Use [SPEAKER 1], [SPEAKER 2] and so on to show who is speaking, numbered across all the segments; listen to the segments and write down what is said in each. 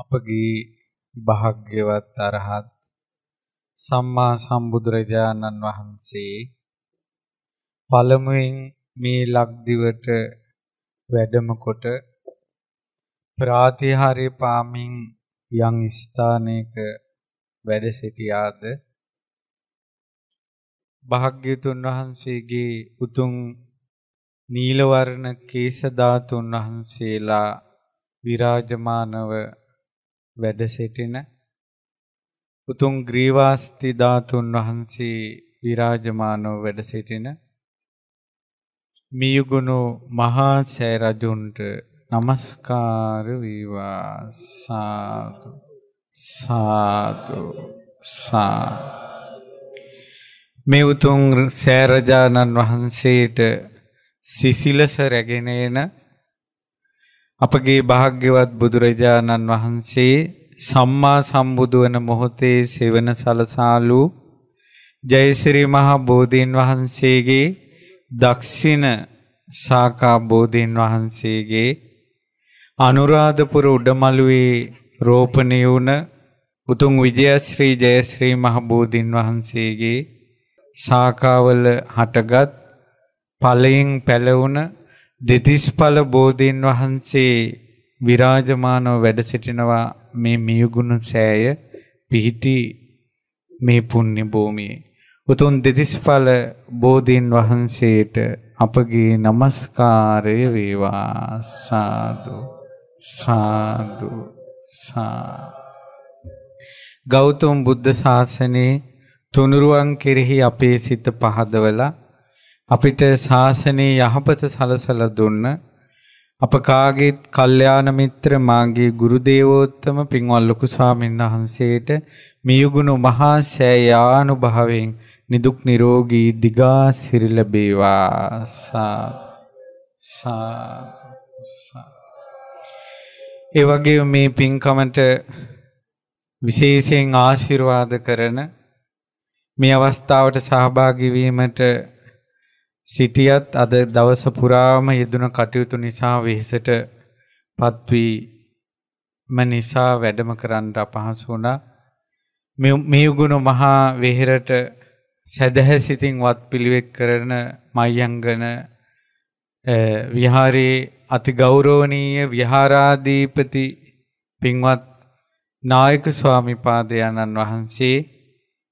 [SPEAKER 1] අපගේ භාග්‍යවත් අරහත් සම්මා සම්බුදුරජාණන් වහන්සේ පළමුවෙන් මේ ලක්දිවට වැඩම කොට ප්‍රාතිහාර්ය පාමින් යම් ස්ථානයක වැඩ සිටියාද භාග්‍යතුන් වහන්සේගේ උතුම් නීල වර්ණ කේශ ධාතුන් වහන්සේලා විරාජමානව වැඩ සිටින උතුම් ග්‍රීවාස්ති ධාතුන් වහන්සේ විරාජමානව වැඩ සිටින මියුගුණු මහා සෑ රජුන්ට নমස්කාර වේවා සාදු සාදු මේ උතුම් සෑ රජාණන් වහන්සේට සිසිලස රැගෙන එන අපගේ භාග්‍යවත් බුදුරජාණන් වහන්සේ සම්මා සම්බුදු වන මොහොතේ සෙවන සලසාලු ජයසිරි මහා බෝධීන් වහන්සේගේ දක්ෂින සාකා බෝධීන් වහන්සේගේ අනුරාධපුර උඩමළුවේ රෝපණය වුණ උතුම් විජයශ්‍රී ජයශ්‍රී මහා බෝධීන් වහන්සේගේ සාකාවල හටගත් ඵලයෙන් පැලවුණ දෙතිස්ඵල බෝධීන් වහන්සේ විරාජමානව වැඩ සිටිනවා මේ මියුගුණ සෑය පිහිටි මේ පුණ්‍ය භූමියේ. උතුම් දෙතිස්ඵල බෝධීන් වහන්සේට අපගේ নমස්කාරය වේවා සාදු සාදු සා ගෞතම බුද්ධ ශාසනයේ තුනුරුවන් කෙරෙහි අපේ සිත පහදවලා අපිට ශාසනයේ යහපත සලසලා දුන්න අප කාගේත් කල්යාණ මිත්‍ර මාගේ ගුරු දේවෝත්තම පින්වත් ලොකු ස්වාමීන් වහන්සේට මියුගුණ මහා සෑයානුභාවයෙන් නිදුක් නිරෝගී දිගා සිරි ලැබේවා සා සා ඒ වගේ මේ පින්කමට විශේෂයෙන් ආශිර්වාද කරන මේ අවස්ථාවට සහභාගී වීමට සිටියත් අද දවස පුරාම යෙදුන කටයුතු නිසා වෙහෙසට පත්වීම නිසා වැඩම කරන්න අපහසු වුණා. මේ උගුණ මහා වෙහෙරට සැදැහැ සිතින් වත් පිළිවෙක් කරන මයංගන විහාරයේ අතිගෞරවනීය විහාරාධීපති පින්වත් නායක ස්වාමි පාදයන්න් වහන්සේ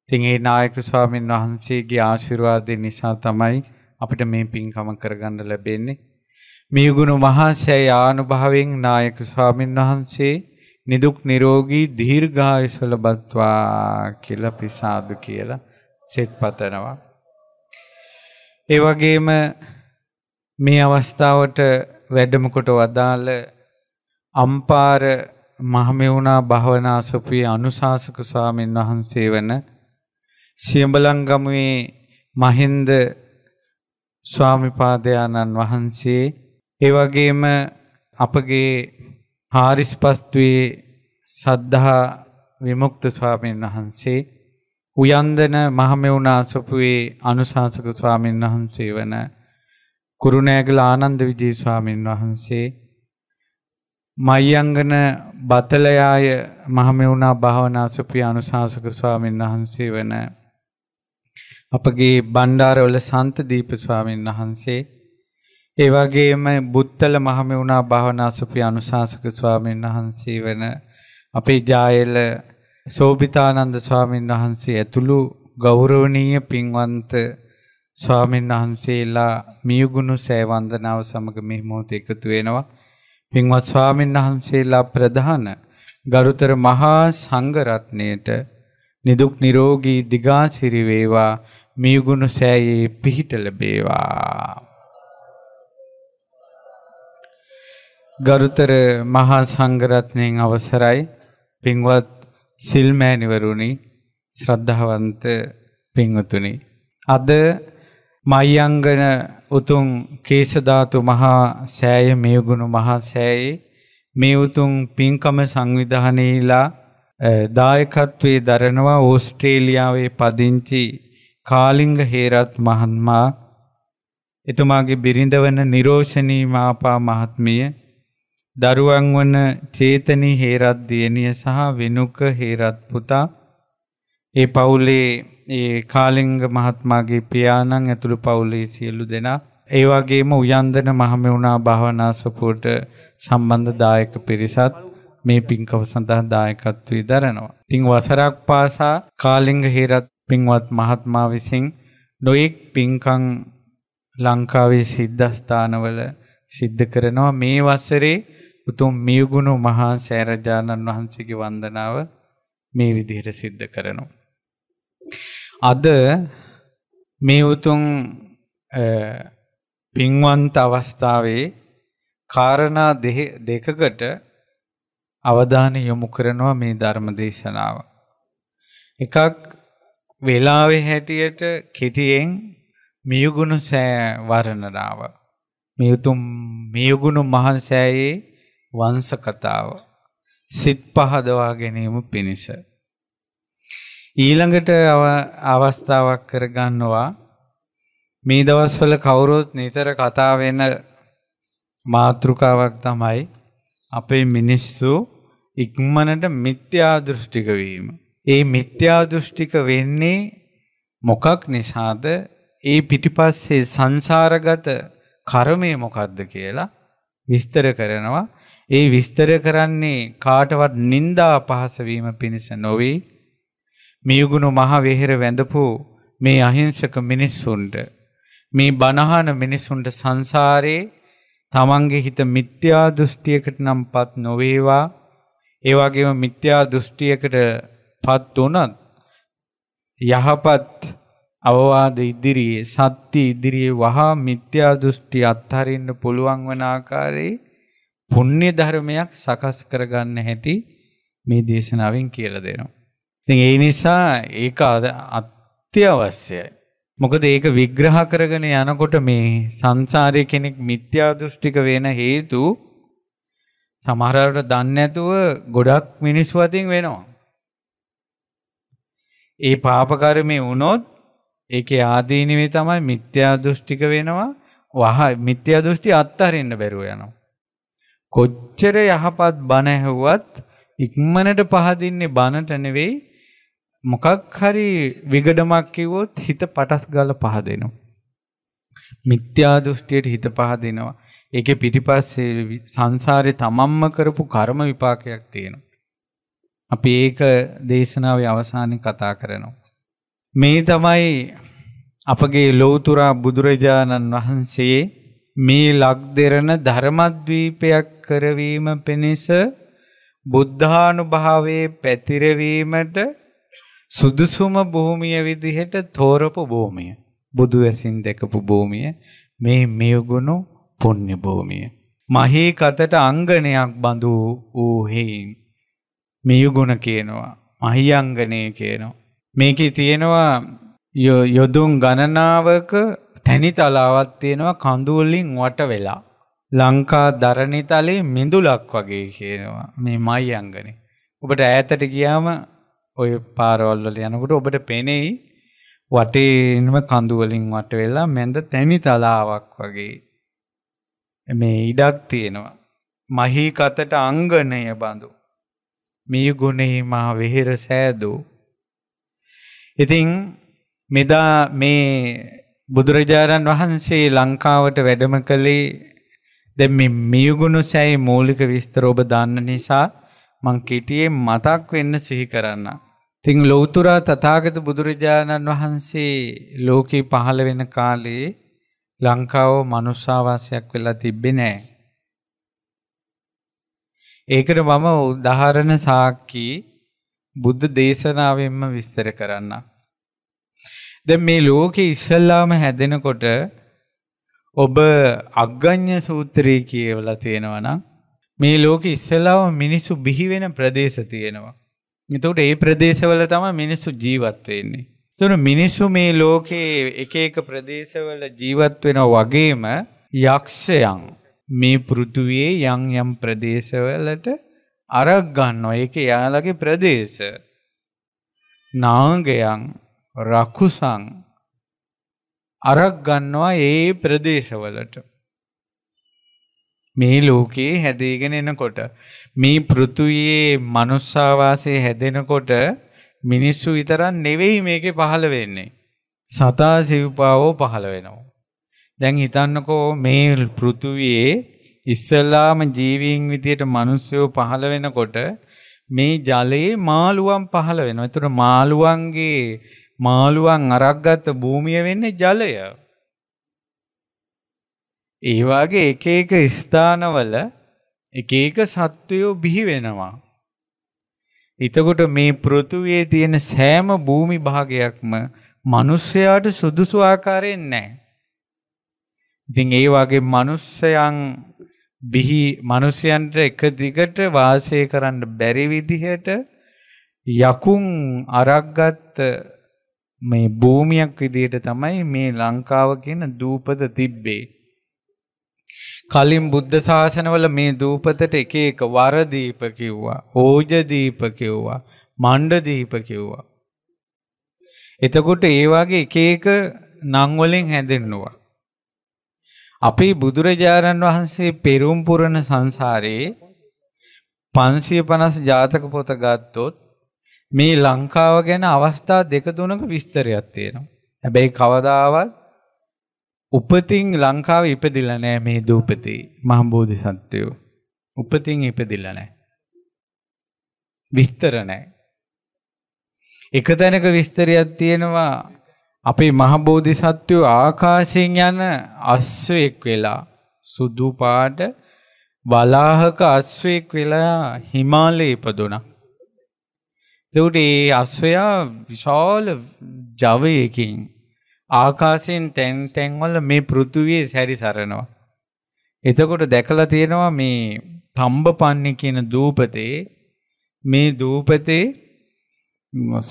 [SPEAKER 1] තින් ඒ නායක ස්වාමින් වහන්සේගේ ආශිර්වාදය නිසා තමයි අපිට මේ පින්කම කරගන්න ලැබෙන්නේ. මේ ගුණ මහාසය ආනුභාවයෙන් නායක ස්වාමින් වහන්සේ නිදුක් නිරෝගී දීර්ඝායුෂ ලබත්වා කියලා අපි සාදු කියලා සෙත් පතනවා. ඒ වගේම මේ අවස්ථාවට වැඩම කොට වදාළ අම්පාර මහමෙවුනා භවනා සුපී අනුශාසක ස්වාමීන් වහන්සේ වන සියඹලංගමුවේ මහින්ද ස්වාමිපාදයාණන් වහන්සේ ඒ වගේම අපගේ හාරිස්පස්තුවේ සද්ධා විමුක්ත ස්වාමීන් වහන්සේ උයන්දන මහමෙවුන අසපුවේ අනුශාසක ස්වාමීන් වහන්සේ වන කුරුණෑගල ආනන්ද විජේ ස්වාමීන් වහන්සේ මයංගන බතලයාය මහමෙවුනා භාවනාසපුවේ අනුශාසක ස්වාමීන් වහන්සේ වන අපගේ බණ්ඩාරවල සන්තදීප ස්වාමීන් වහන්සේ ඒ වගේම බුත්තල මහමෙවුනා භාවනා සුපි අනුශාසක ස්වාමීන් වහන්සේ වෙන අපේ ජායල සෝභිතානන්ද ස්වාමීන් වහන්සේ ඇතුළු ගෞරවනීය පින්වන්ත ස්වාමීන් වහන්සේලා මියුගුණු සෑ වන්දනාව සමග මේ මොහොත එකතු වෙනවා පින්වත් ස්වාමීන් වහන්සේලා ප්‍රධාන ගරුතර මහා සංඝ රත්නයේට නිදුක් නිරෝගී දිගාසිරි වේවා මියුගුණ සෑයේ පිහිට ලැබේවා ගරුතර මහා සංඝරත්නයන් අවසරයි පින්වත් සිල්මෑණිවරුනි ශ්‍රද්ධාවන්ත පින්වතුනි අද මයංගන උතුම් කේශ ධාතු මහා සෑය මියුගුණ මහා සෑයේ මේ උතුම් පින්කම සංවිධානයේලා දායකත්වයේ දරනවා ඕස්ට්‍රේලියාවේ පදිංචි කාලිංග හේරත් මහත්මයා එතුමාගේ බිරිඳවන නිරෝෂණී මාපා මහත්මිය දරුවන් වන චේතනී හේරත් දියණිය සහ විනුක හේරත් පුතා ඒ පවුලේ ඒ කාලිංග මහත්මයාගේ පියාණන් ඇතුළු පවුලේ සියලු දෙනා ඒ වගේම උයන්දන මහමෙවුනා භාවනා සපෝට සම්බන්ධ දායක පිරිසත් මේ පින්කව සඳහා දායකත්වයේ දරනවා. ඉතින් වසරක් පාසා කාලිංග හේරත් පින්වත් මහත්මයා විසින් නොයෙක් පින්කම් ලංකාවේ සිද්ධස්ථානවල සිද්ධ කරනවා මේ වසරේ උතුම් මියුගුණු මහා සෑරජාණන් වහන්සේගේ වන්දනාව මේ විදිහට සිද්ධ කරනවා. අද මේ උතුම් පින්වන්ත අවස්ථාවේ කාරණා දෙකකට අවධානය යොමු කරනවා මේ ධර්ම දේශනාව. එකක් වෙලාවේ හැටියට කෙටියෙන් මියුගුණ සෑ වර්ණනාව. මියුතුම් මියුගුණ මහන්සෑයේ වංශ කතාව. සිත් පහදවා ගැනීම පිණිස. ඊළඟට අවස්ථාවක් කරගන්නවා මේ දවස්වල කවුරුත් නිතර කතා වෙන මාතෘකාවක් තමයි අපේ මිනිස්සු ඉක්මනට මිත්‍යා දෘෂ්ටික වීම. ඒ මිත්‍යා දෘෂ්ටික වෙන්නේ මොකක් නිසාද? ඒ පිටිපස්සේ සංසාරගත කර්මය මොකද්ද කියලා විස්තර කරනවා. ඒ විස්තර කරන්නේ කාටවත් නිନ୍ଦා පහස වීම පිණිස නොවේ. මියුගුණ මහ වෙහෙර වැඳපු මේ අහිංසක මිනිස්සුන්ට මේ බනහන මිනිස්සුන්ට සංසාරේ තමන්ගේ හිත මිත්‍යා දෘෂ්ටියකට නම්පත් නොවේවා ඒ වගේම මිත්‍යා දෘෂ්ටියකට පත් වුණත් යහපත් අවවාද ඉදිරියේ සත්‍ය ඉදිරියේ වහා මිත්‍යා දෘෂ්ටි අත්හරින්න පුළුවන් වන ආකාරයේ පුණ්‍ය ධර්මයක් සකස් කරගන්න හැටි මේ දේශනාවෙන් කියලා දෙනවා. ඉතින් ඒ නිසා ඒක අත්‍යවශ්‍යයි. මොකද ඒක විග්‍රහ කරගෙන යනකොට මේ සංසාරයේ කෙනෙක් මිත්‍යා දෘෂ්ටික වෙන හේතු සමහර අයට දන්නේ නැතුව ගොඩක් මිනිස්සු අතින් වෙනවා. ඒ පාප කර්මේ වුණොත් ඒකේ ආදීනවේ තමයි මිත්‍යා දෘෂ්ටික වෙනවා. වහ මිත්‍යා දෘෂ්ටි අත්හරින්න බැරුව යනවා. කොච්චර යහපත් බණ ඇහුවත් ඉක්මනට පහදින්නේ බණට නෙවෙයි මොකක් හරි විගඩමක් කිව්වොත් හිත පටස් ගාලා පහදෙනවා. මිත්‍යා දෘෂ්ටියට හිත පහදිනවා. ඒකේ පිටිපස්සේ සංසාරේ තමන්ම කරපු කර්ම විපාකයක් තියෙනවා. අපි ඒක දේශනාවේ අවසානයේ කතා කරනවා. මේ තමයි අපගේ ලෞතුරා බුදුරජාණන් වහන්සේ මේ ලක්දෙරණ ධර්මද්වීපයක් කරවීම පිණිස බුද්ධානුභාවයේ පැතිරවීමට සුදුසුම භූමිය විදිහට තෝරපු භූමිය බුදු ඇසින් දැකපු භූමිය මේ මෙයගුණු පුණ්‍ය භූමිය. මහේ කතට අංගනයක් බඳු වූ හේයින් මියුගුණ කියනවා. මහියංගනේ කියනවා. මේකේ තියෙනවා යොදුන් ගණනාවක තැනි තලාවක් තියෙනවා කඳු වලින් වට වෙලා. ලංකා දරණි තලයේ මිඳුලක් වගේ කියනවා මේ මහියංගනේ. ඔබට ඈතට ගියාම ඔය පාරවල් වල යනකොට ඔබට පෙනෙයි වටේම කඳු වලින් වට වෙලා මැද තැනි තලාවක් වගේ මේ ඉඩක් තියෙනවා. මහී කතට අංගනය බඳු. මේ ගුණෙහි මා වෙහෙර සෑදූ. ඉතින් මෙදා මේ බුදුරජාණන් වහන්සේ ලංකාවට වැඩම කළේ දැන් මේ මියුගුණ සැයි මූලික විස්තර ඔබ දන්න නිසා මං කෙටියෙන් මතක් වෙන්න සිහි කරන්නම්. ඉතින් ලෞතර තථාගත බුදුරජාණන් වහන්සේ ලෝකේ පහළ වෙන කාලේ ලංකාව මනුස්සාවාසයක් වෙලා තිබ්බේ නෑ. ඒකට මම උදාහරණ සාක්කි බුද්ධ දේශනාවෙන්ම විස්තර කරන්න. දැන් මේ ලෝකේ ඉස්සල්ලාම හැදෙනකොට ඔබ අග්ගඤ්ඤ සූත්‍රය කියවලා තියෙනවා නම් මේ ලෝකේ ඉස්සල්ලාම මිනිස්සු බිහි වෙන ප්‍රදේශ තියෙනවා. එතකොට ඒ ප්‍රදේශවල තමයි මිනිස්සු ජීවත් වෙන්නේ. එතන මිනිසු මේ ලෝකේ එක එක ප්‍රදේශවල ජීවත් වෙනා වගේම යක්ෂයන් මේ පෘථුවේ යම් යම් ප්‍රදේශවලට අරක් ගන්නවා. ඒක යාළගේ ප්‍රදේශ. නාගයන්, රකුසන් අරක් ගන්නවා ඒ ප්‍රදේශවලට. මේ ලෝකේ හැදීගෙන එනකොට මේ පෘථුවේ මනුස්සාවාසයේ හැදෙනකොට මිනිස්සු විතරක් නෙවෙයි මේකේ පහළ වෙන්නේ. සතා සිව්පාවෝ පහළ වෙනවා. දැන් හිතන්නකෝ මේ පෘථුවියේ ඉස්සලාම ජීවීන් විදියට මිනිස්සු පහළ වෙනකොට මේ ජලයේ මාළුවන් පහළ වෙනවා. ඒතර මාළුවන්ගේ මාළුවන් අරක්ගත් භූමිය වෙන්නේ ජලය. ඒ වගේ එක එක ස්ථානවල එක එක සත්වයෝ බිහි වෙනවා. එතකොට මේ පෘථුවේ තියෙන සෑම භූමි භාගයක්ම මිනිස්සයාට සුදුසු ආකාරයෙන් නැහැ. ඉතින් ඒ වගේ මිනිස්සයන් බිහි මිනිසයන්ට එක දිගට වාසය කරන්න බැරි විදිහට යකුන් අරක්ගත් මේ භූමියක් විදිහට තමයි මේ ලංකාව කියන දූපත තිබ්බේ. කලින් බුද්ධ ශාසනවල මේ දූපතට එක එක වර දීප කිව්වා. ඕජ දීප කිව්වා. මණ්ඩ දීප කිව්වා. එතකොට ඒ වගේ එක එක නම් වලින් හැඳින්නුවා. අපේ බුදුරජාණන් වහන්සේ පෙරුම් පුරන සංසාරේ 550 ජාතක පොත ගත්තොත් මේ ලංකාව ගැන අවස්ථා දෙක තුනක විස්තරයක් තියෙනවා. හැබැයි කවදාවත් උපතින් ලංකාව ඉපදිලා නෑ මේ දූපති මහ බෝධිසත්වයෝ. උපතින් ඉපදිලා නෑ. විස්තර නෑ. එක තැනක විස්තරයක් තියෙනවා අපේ මහ බෝධිසත්වයෝ ආකාශයෙන් යන අශ්වයෙක් වෙලා සුදු පාට වලාහක අශ්වයෙක් වෙලා හිමාලයේ ඉපදුණා. ඒකට ඒ අශ්වයා විශාල ජවයකින් ආකාසයෙන් තැන් තැන්වල මේ පෘථුවියේ සැරිසරනවා. එතකොට දැකලා තියෙනවා මේ තම්බපන්නේ කියන දූපතේ මේ දූපතේ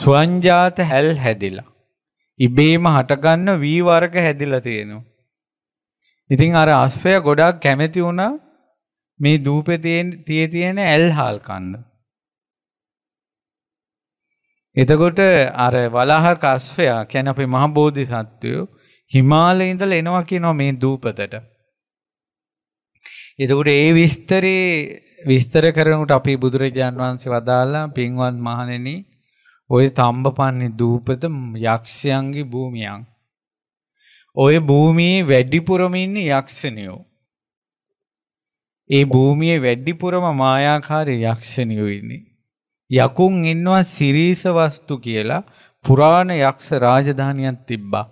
[SPEAKER 1] ස්වංජාත හැල් හැදිලා. ඉබේම හටගන්න වී වර්ග හැදිලා තියෙනවා. ඉතින් අර අස්වැය ගොඩාක් කැමති වුණා මේ දූපතේ තියේ තියෙන ඇල් හාල් කන්න. එතකොට අර වලාහ කස්වයා කියන අපේ මහ බෝධිසත්වයෝ හිමාලයේ ඉඳලා එනවා කියනවා මේ දූපතට. එතකොට ඒ විස්තරේ විස්තර කරනකොට අපේ බුදුරජාන් වහන්සේ වදාලා පින්වත් මහණෙනි ওই තඹපන්නේ දූපත යක්ෂයන්ගේ භූමියක්. ওই භූමියේ වැඩිපුරම ඉන්නේ යක්ෂණියෝ. ඒ භූමියේ වැඩිපුරම මායාකාරී යක්ෂණියෝ ඉන්නේ. යකුන් ඉන්නවා සිරීස වස්තු කියලා පුරාණ යක්ෂ රාජධානියක් තිබ්බා.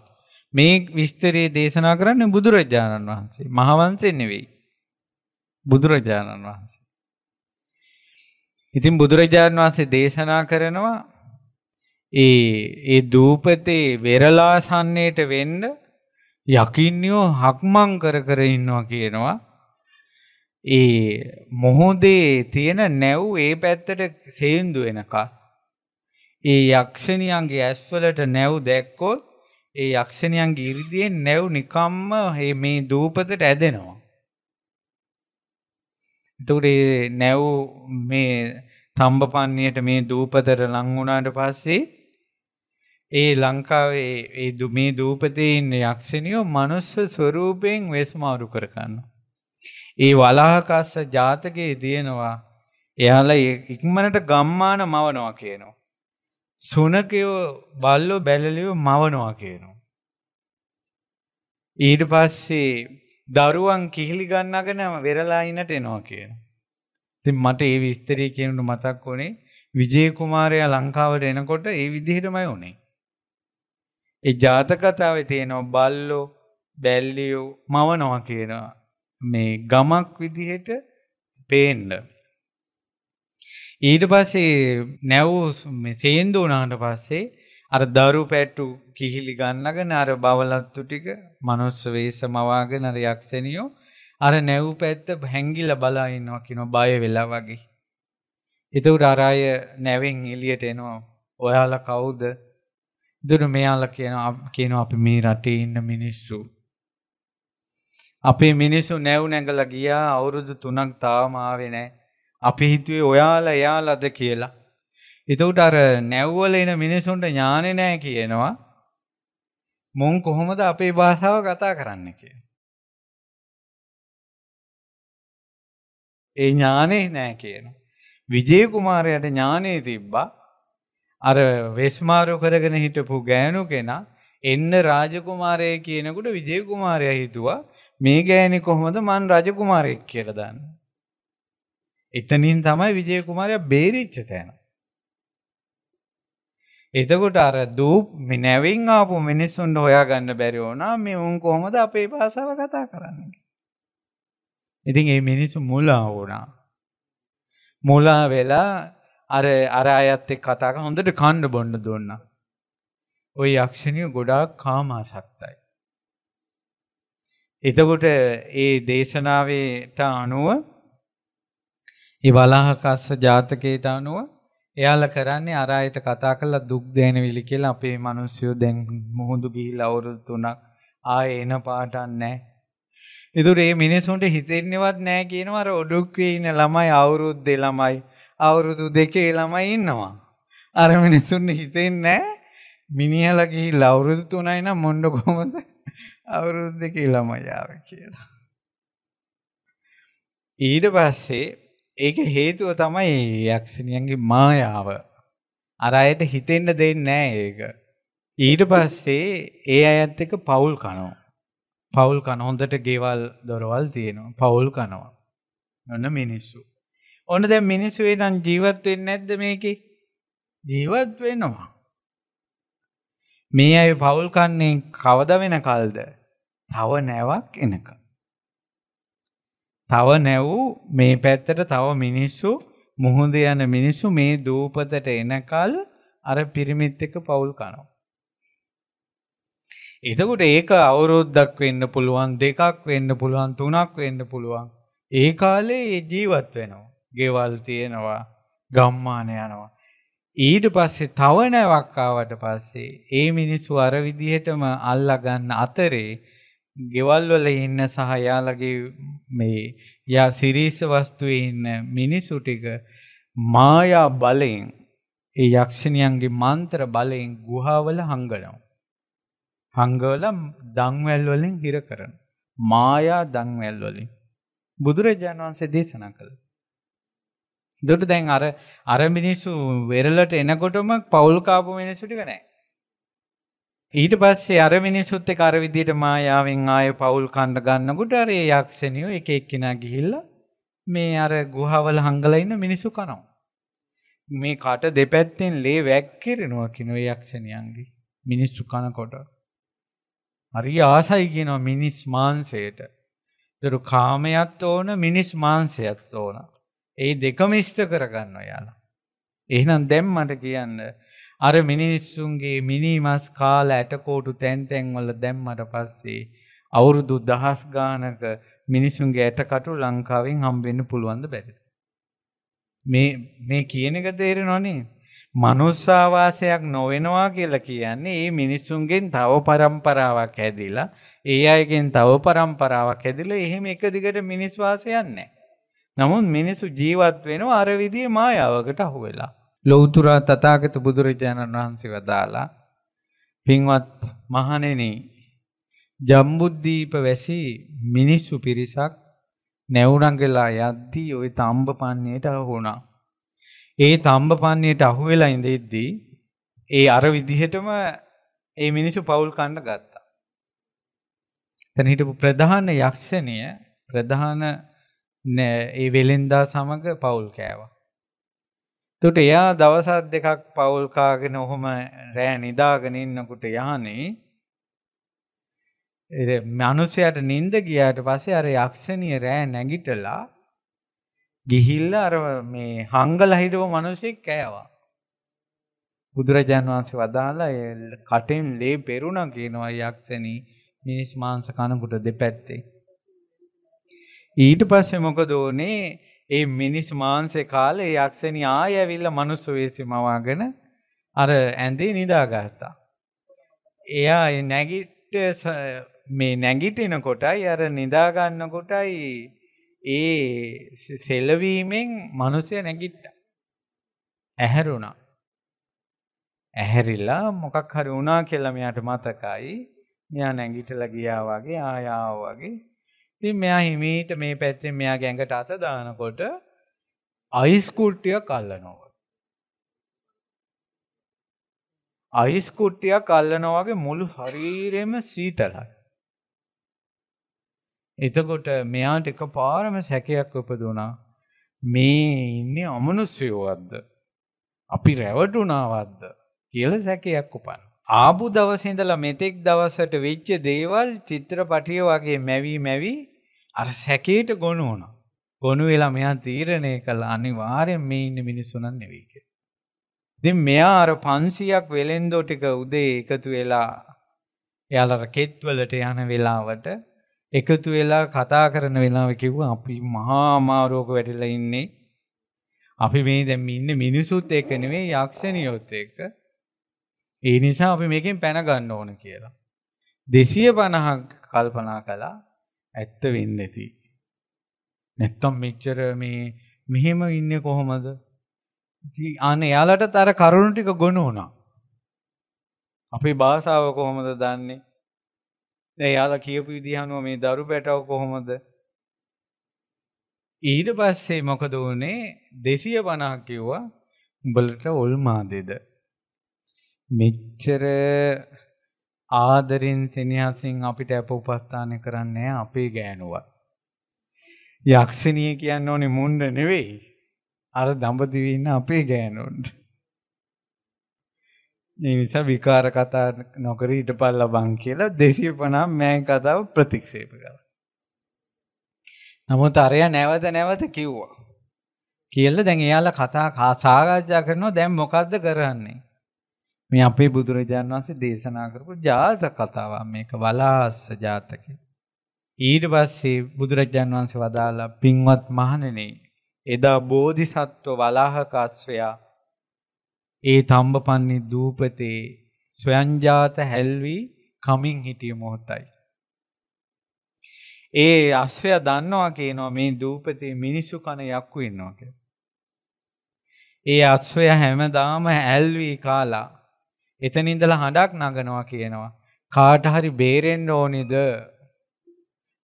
[SPEAKER 1] මේ විස්තරය දේශනා කරන්නේ බුදුරජාණන් වහන්සේ. මහවංශේ නෙවෙයි. බුදුරජාණන් වහන්සේ. ඉතින් බුදුරජාණන් වහන්සේ දේශනා කරනවා ඒ ඒ දූපතේ වෙරලාසන්නේට වෙන්න යකින්නියෝ හක්මන් කර කර ඉන්නවා කියනවා. ඒ මොහොදේ තියෙන නැව් ඒ පැත්තට සේන්දු වෙනකල් ඒ යක්ෂණියන්ගේ ඇස්වලට නැව් දැක්කොත් ඒ යක්ෂණියන්ගේ ඉරිදියෙන් නැව් නිකම්ම මේ දූපතට ඇදෙනවා. එතකොට මේ නැව් මේ තම්බපන්නියට මේ දූපතට ලං වුණාට පස්සේ ඒ ලංකාවේ මේ දූපතේ ඉන්න යක්ෂණියෝ මනුස්ස ස්වරූපයෙන් වෙස්මාරු කර ගන්නවා. ඒ වලාහකස්ස ජාතකයේ තියෙනවා එයාලා ඉක්මනට ගම්මාන මවනවා කියනවා. සුනකයෝ බල්ලෝ බැලලියෝ මවනවා කියනවා. ඊට පස්සේ දරුවන් කිහිලි ගන්නගෙන වෙරළායිනට එනවා කියනවා. ඉතින් මට ඒ විස්තරය කියනට මතක් වුණේ විජේ කුමාරයා ලංකාවට එනකොට ඒ විදිහටමයි උනේ. ඒ ජාතක කතාවේ තියෙනවා බල්ලෝ බැල්ලියෝ මවනවා කියනවා. මේ ගමක් විදිහට පේන්න. ඊට පස්සේ නැව් මේ සේන්දු වුණාට පස්සේ අර දරු පැට්ටු කිහිලි ගන්නගෙන අර බවලත්තු ටික මනුස්ස වෙස් මවාගෙන අර යක්ෂණියෝ අර නැව් පැත්ත හැංගිලා බලා ඉන්නවා කියන බය වෙලා වගේ. ඒතකොට අර අය නැවෙන් එළියට එනවා. ඔයාලා කවුද? ඉතින් මෙයාලා කියනවා කියනවා අපි මේ රටේ ඉන්න මිනිස්සු අපේ මිනිස්සු නැව් නැගලා ගියා අවුරුදු 3ක් තාම ආවේ නැහැ. අපි හිතුවේ ඔයාලා එයාලාද කියලා. එතකොට අර නැව්වල එන මිනිසුන්ට ඥානෙ නැහැ කියනවා. මොන් කොහොමද අපේ භාෂාව කතා කරන්න කියලා. ඒ ඥානෙ නැහැ කියනවා. විජේ කුමාරයාට ඥානෙ තිබ්බා. අර වෙස්මාරු කරගෙන හිටපු ගෑනු කෙනා එන්න රාජකුමාරය කියනකොට විජේ කුමාරයා හිතුවා මේ ගෑණි කොහොමද මං රජ කුමාරයෙක් කියලා දන්නේ. එතනින් තමයි විජය කුමාරයා බේරිච්ච තැන. එතකොට අර දූප් නැවින් ආපු මිනිස්සුන් හොයාගන්න බැරි වුණා මේ උන් කොහොමද අපේ භාෂාව කතා කරන්නේ. ඉතින් මේ මිනිස්සු මුලා වුණා. මුලා වෙලා අර අර අයත් එක්ක කතා කරන හොඳට කන්න බොන්න දුන්නා. ওই යක්ෂණිය ගොඩාක් කාමාසක්තයි. එතකොට ඒ දේශනාවට අනුව ඒ වලාහකස්ස ජාතකයට අනුව එයාලා කරන්නේ අර අයට කතා කරලා දුක් දැනෙවිලි කියලා අපේ මිනිස්සු දැන් මොහොඳු ගිහිලා අවුරුදු 3ක් ආයේ එන පාටක් නැහැ. ඉතින් මේ මිනිසුන්ට හිතෙන්නේවත් නැහැ කියනවා අර ඔඩොක්කේ ඉන්න ළමයි අවුරුද්දේ ළමයි අවුරුදු දෙකේ ළමයි ඉන්නවා. අර මිනිසුන්ට හිතෙන්නේ නැහැ මිනිහලා ගිහිලා අවුරුදු 3යි නම් මොන්න කොහොමද අවුරුදු දෙකේ ළමයි ආවේ කියලා. ඊට පස්සේ ඒක හේතුව තමයි යක්ෂණියන්ගේ මායාව. අර අයට හිතෙන්න දෙන්නේ නැහැ ඒක. ඊට පස්සේ ඒ අයත් එක්ක පවුල් කනවා. පවුල් කන හොඳට ගෙවල් දොරවල් තියෙනවා. පවුල් කනවා. ඔන්න මිනිස්සු. ඔන්න දැන් මිනිස්සු එනම් ජීවත් වෙන්නේ නැද්ද මේකේ? ජීවත් වෙනවා. මේ අය පවුල් කන්නේ කවද වෙනකල්ද? තව නැවක් එනකම්. තව නැව් මේ පැත්තට තව මිනිස්සු මුහුද යන මිනිස්සු මේ දූපතට එනකල් අර පිරිමිත් එක්ක පවුල් කරනවා. එතකොට ඒක අවුරුද්දක් වෙන්න පුළුවන් දෙකක් වෙන්න පුළුවන් තුනක් වෙන්න පුළුවන්. ඒ කාලේ ජීවත් වෙනවා. ගෙවල් තියෙනවා, ගම්මාන යනවා. ඊට පස්සේ තව නැවක් ආවට පස්සේ ඒ මිනිස්සු අර විදිහටම අල්ලා ගන්න අතරේ ගෙවල් වල ඉන්න සහ යාළගේ මේ යා සිරීස වස්තුවේ ඉන්න මිනිසු ටික මායා බලයෙන් ඒ යක්ෂණියන්ගේ මන්ත්‍ර බලයෙන් ගුහාවල හංගනවා. හංගවල දන්වැල් වලින් හිර කරනවා. මායා දන්වැල් වලින් බුදුරජාණන් වහන්සේ දේශනා කළා. දොට දැන් අර අර මිනිස්සු වෙරළට එනකොටම පවුල් කාපු මිනිස්සු ටික නැහැ. ඊට පස්සේ අර මිනිසුත් එක්ක අර විදියට මායාවෙන් ආයෙ පවුල් කන්න ගන්නකොට අර ඒ යක්ෂණියෝ එක එක්කිනා ගිහිල්ලා මේ අර ගුහාවල හංගලා ඉන්න මිනිසු කනවා. මේ කට දෙපැත්තෙන් ලේ වැක්කිරෙනවා කියන ඒ යක්ෂණියන්ගේ මිනිස්සු කනකොට. හරි ආසයි කියනවා මිනිස් මාංශයට. ඒතර කාමයක් ඕන මිනිස් මාංශයක් ඕන. ඒ දෙකම ඉෂ්ට කරගන්නවා යාලා. එහෙනම් දැන් මට කියන්නේ අර මිනිස්සුන්ගේ මිනිමස් කාලා ඇටකෝටු තැන් තැන් වල දැම්මට පස්සේ අවුරුදු දහස් ගාණක මිනිසුන්ගේ ඇටකටු ලංකාවෙන් හම්බෙන්න පුළුවන් බැරිද මේ මේ කියන එක තේරෙනවනේ මනුස්සාවාසයක් නොවෙනවා කියලා කියන්නේ මේ මිනිසුන්ගෙන් තව પરම්පරාවක් හැදිලා ඒ අයගෙන් තව પરම්පරාවක් හැදිලා එහෙම එක දිගට මිනිස් වාසයක් නැහැ නමුත් මිනිසු ජීවත් වෙනවා අර විදිහේ මායාවකට අහුවෙලා ලෞතර තථාගත බුදුරජාණන් වහන්සේ වදාලා පින්වත් මහණෙනි ජම්බුද්දීප වැසි මිනිසු පිරිසක් නැවුරඟලා යද්දී ওই තඹ පන්නේට අහුණා. ඒ තඹ පන්නේට අහු වෙලා ඉඳෙද්දී ඒ අර විදිහටම ඒ මිනිසු පවුල් කන්න ගත්තා. එතන හිටපු ප්‍රධාන යක්ෂණිය ප්‍රධාන ඒ වෙලෙන්දා සමග පවුල් කෑවා. එතකොට එයා දවසක් දෙකක් පවුල් කාගෙන ඔහොම රෑ නිදාගෙන ඉන්නකොට යහනේ ඒ මිනිසයාට නිින්ද ගියාට පස්සේ අර යක්ෂණිය රෑ නැගිටලා ගිහිල්ලා අර මේ හංගලා හිටපු මිනිසෙක් කෑවා. බුදුරජාන් වහන්සේ වදාලා ඒ කටෙන් ලේ පෙරුණා කියනවා යක්ෂණී මිනිස් මාංශ කනකොට දෙපැත්තේ. ඊට පස්සේ මොකද උනේ ඒ මිනිස් මාංශේ කාලේ යක්ෂණි ආය ඇවිල්ලා මිනිස්සු වෙස්සේ මවාගෙන අර ඇඳේ නිදාගත්තා. එයා නැගිට මේ නැගිටින කොටයි අර නිදා ගන්න කොටයි ඒ සෙලවීමෙන් මිනිස්සය නැගිට්ටා. ඇහැරුණා. ඇහැරිලා මොකක් හරි වුණා කියලා මෙයාට මතකයි. මෙයා නැගිටලා ගියා වගේ ආය ආවා වගේ ඉතින් මෙයා හිමීට මේ පැත්තෙන් මෙයා ගැඟට අත දානකොට අයිස් කුට්ටියක් අල්ලනවා. අයිස් කුට්ටියක් අල්ලනවා වගේ මුළු ශරීරෙම සීතලයි. එතකොට මෙයාට එකපාරම සැකයක් උපදුණා. මේ ඉන්නේ අමනුෂ්‍යයෝවද්ද? අපි රැවටුණාවද්ද කියලා සැකයක් උපන්. ආපු දවසේ ඉඳලා මෙතෙක් දවසට වෙච්ච දේවල් චිත්‍රපටිය වගේ මැවි මැවි අර සැකේට ගොනු වුණා. ගොනු වෙලා මෙයා තීරණය කළා අනිවාර්යෙන් මේ ඉන්න මිනිස්සු නන් නෙවෙයි කියලා. ඉතින් මෙයා අර 500ක් වෙලෙන්දෝ ටික උදේ එකතු වෙලා එයාලට කෙත් වලට යන වෙලාවට එකතු වෙලා කතා කරන වෙලාව කිව්වා අපි මහා අමාරුවක වැටිලා ඉන්නේ. අපි මේ දැන් ඉන්නේ මිනිසුත් එක්ක නෙමෙයි යක්ෂණියොත් එක්ක. ඒ නිසා අපි මේකෙන් පැන ගන්න ඕන කියලා. 250ක් කල්පනා කළා ඇත්ත වෙන්න ඇති. නැත්තම් මෙච්චර මේ මෙහෙම ඉන්නේ කොහොමද? අන්න එයාලට අර කරුණු ටික ගොනු වුණා. අපේ භාෂාව කොහොමද දන්නේ? දැන් එයාලා කියපු විදිහ අනුව මේ දරු පැටව කොහොමද? ඊට පස්සේ මොකද වුනේ? 250 කිව්වා උඹලට ඕල් මාදේද? මෙච්චර ආදරෙන් සෙනෙහසින් අපිට අප උපස්ථාන කරන්නේ අපේ ගෑනුවා. යක්ෂණිය කියන්නේ ඕනේ මුණ්ඩ නෙවෙයි. අර දඹදිවේ ඉන්න අපේ ගෑනුන්ට. මේ නිසා විකාර කතා නොකර හිටපල්ලා බං කියලා 250 මෑන් කතාව ප්‍රතික්ෂේප කළා. නමුත් අරයා නැවත නැවත කිව්වා. කියලා දැන් එයාලා කතා සාකච්ඡා කරනවා දැන් මොකද්ද කරන්නේ? මේ අපේ බුදුරජාණන් වහන්සේ දේශනා කරපු ජාතක කතාවක් මේක වලාස ජාතකේ. ඊට පස්සේ බුදුරජාණන් වහන්සේ වදාලා පින්වත් මහණෙනි එදා බෝධිසත්ව වලාහකාශ්‍රයා ඒ තම්බපන්නේ දූපතේ ස්වයංජාත හැල්වි කමින් හිටිය මොහොතයි. ඒ අශ්වය දන්නවා කියනවා මේ දූපතේ මිනිසු කන යක්කු ඉන්නවා කියලා. ඒ අශ්වය හැමදාම ඇල්වි කාලා එතන ඉඳලා හඬක් නගනවා කියනවා. කාට හරි බේරෙන්න ඕනිද?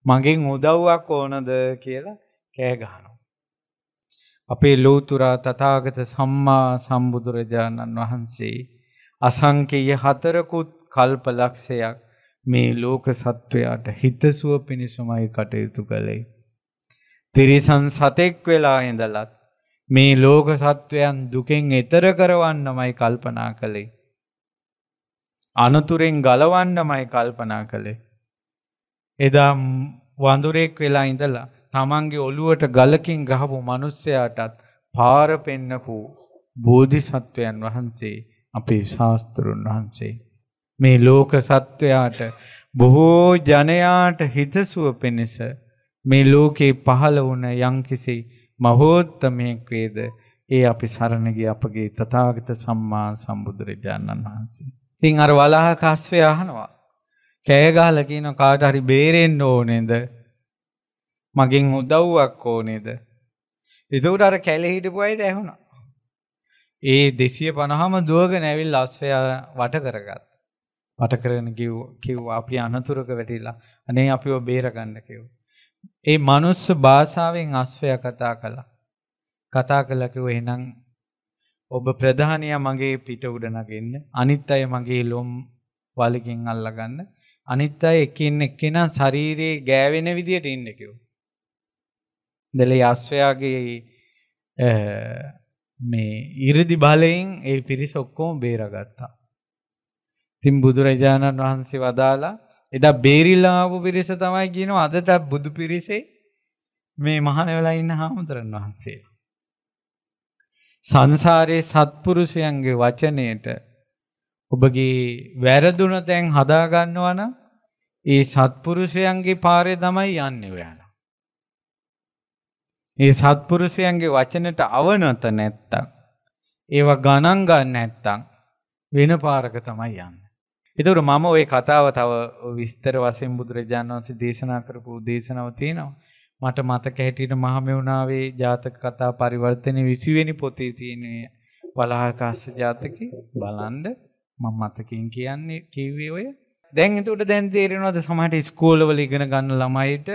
[SPEAKER 1] මගෙන් උදව්වක් ඕනද කියලා කෑ ගහනවා. අපේ ලෝතුරා තථාගත සම්මා සම්බුදුරජාණන් වහන්සේ අසංකේය හතරකුත් කල්පලක්ෂයක් මේ ලෝක සත්වයාට හිතසුව පිණිසමයි කටයුතු කළේ. තිරිසන් සතෙක් වෙලා ඉඳලත් මේ ලෝක සත්වයන් දුකෙන් එතර කරවන්නමයි කල්පනා කළේ. අනතුරෙන් ගලවන්නමයි කල්පනා කළේ. එදා වඳුරෙක් වෙලා ඉඳලා තමන්ගේ ඔළුවට ගලකින් ගහපු මිනිස්සයාටත් පාර පෙන්නපු බෝධිසත්වයන් වහන්සේ අපේ ශාස්ත්‍රුන් වහන්සේ මේ ලෝක සත්වයාට බොහෝ ජනයාට හිතසුව පිණිස මේ ලෝකේ පහළ වුණ යම්කිසි මහෝත්තමයෙක් වේද ඒ අපි සරණ ගිය අපගේ තථාගත සම්මා සම්බුදුරජාණන් වහන්සේ ඉතින් අර වලහ කස්වේ අහනවා. කෑ ගහලා කියන කාට හරි බේරෙන්න ඕනේද? මගෙන් උදව්වක් ඕනේද? එතකොට අර කැලේ හිටපු අයට ඇහුණා. ඒ 250ම දුවගෙන ඇවිල්ලා අස්වැයා වට කරගත්තා. වට කරගෙන කිව්වා අපි අනතුරක වැටිලා අනේ අපිව බේරගන්න කිව්වා. ඒ මනුස්ස භාෂාවෙන් අස්වැයා කතා කළා. කතා කළා කිව්වා එහෙනම් ඔබ ප්‍රධානියා මගේ පිට උඩ නගින්න අනිත් අය මගේ ලොම් වලකින් අල්ලගන්න අනිත් අය එකින් එක්කෙනා ශරීරයේ ගෑවෙන විදියට ඉන්න කිව්වා. දෙලේ ආශ්‍රයාගේ මේ 이르දි බලයෙන් ඒ පිරිස ඔක්කොම බේරගත්තා. ඉතින් බුදුරජාණන් වහන්සේ වදාලා එදා බේරිලා ආපු පිරිස තමයි කියනවා අදට බුදු පිරිසේ මේ මහානවලා ඉන්න හාමුදුරන් වහන්සේලා. සංසාරේ සත්පුරුෂයන්ගේ වචනයට ඔබගේ වැරදුන තැන් හදා ගන්නවා නම් ඒ සත්පුරුෂයන්ගේ පාරේ තමයි යන්නේ ඔයාලා. ඒ සත්පුරුෂයන්ගේ වචනට අවනත නැත්තම් ඒව ගණන් ගන්න නැත්තම් වෙන පාරක තමයි යන්නේ. ඒතර මම ওই කතාව තව විස්තර වශයෙන් බුදුරජාණන් වහන්සේ දේශනා කරපු දේශනාව තියෙනවා. මට මතක හැටියට මහමෙවුනාවේ ජාතක කතා පරිවර්තන 20 වෙනි පොතේ තියෙන වලහකාස්ස ජාතකේ බලන්න මම මතකින් කියන්නේ කිව්වේ ඔය. දැන් එතකොට දැන් තේරෙනවද සමහරට ස්කෝලවල ඉගෙන ගන්න ළමයිට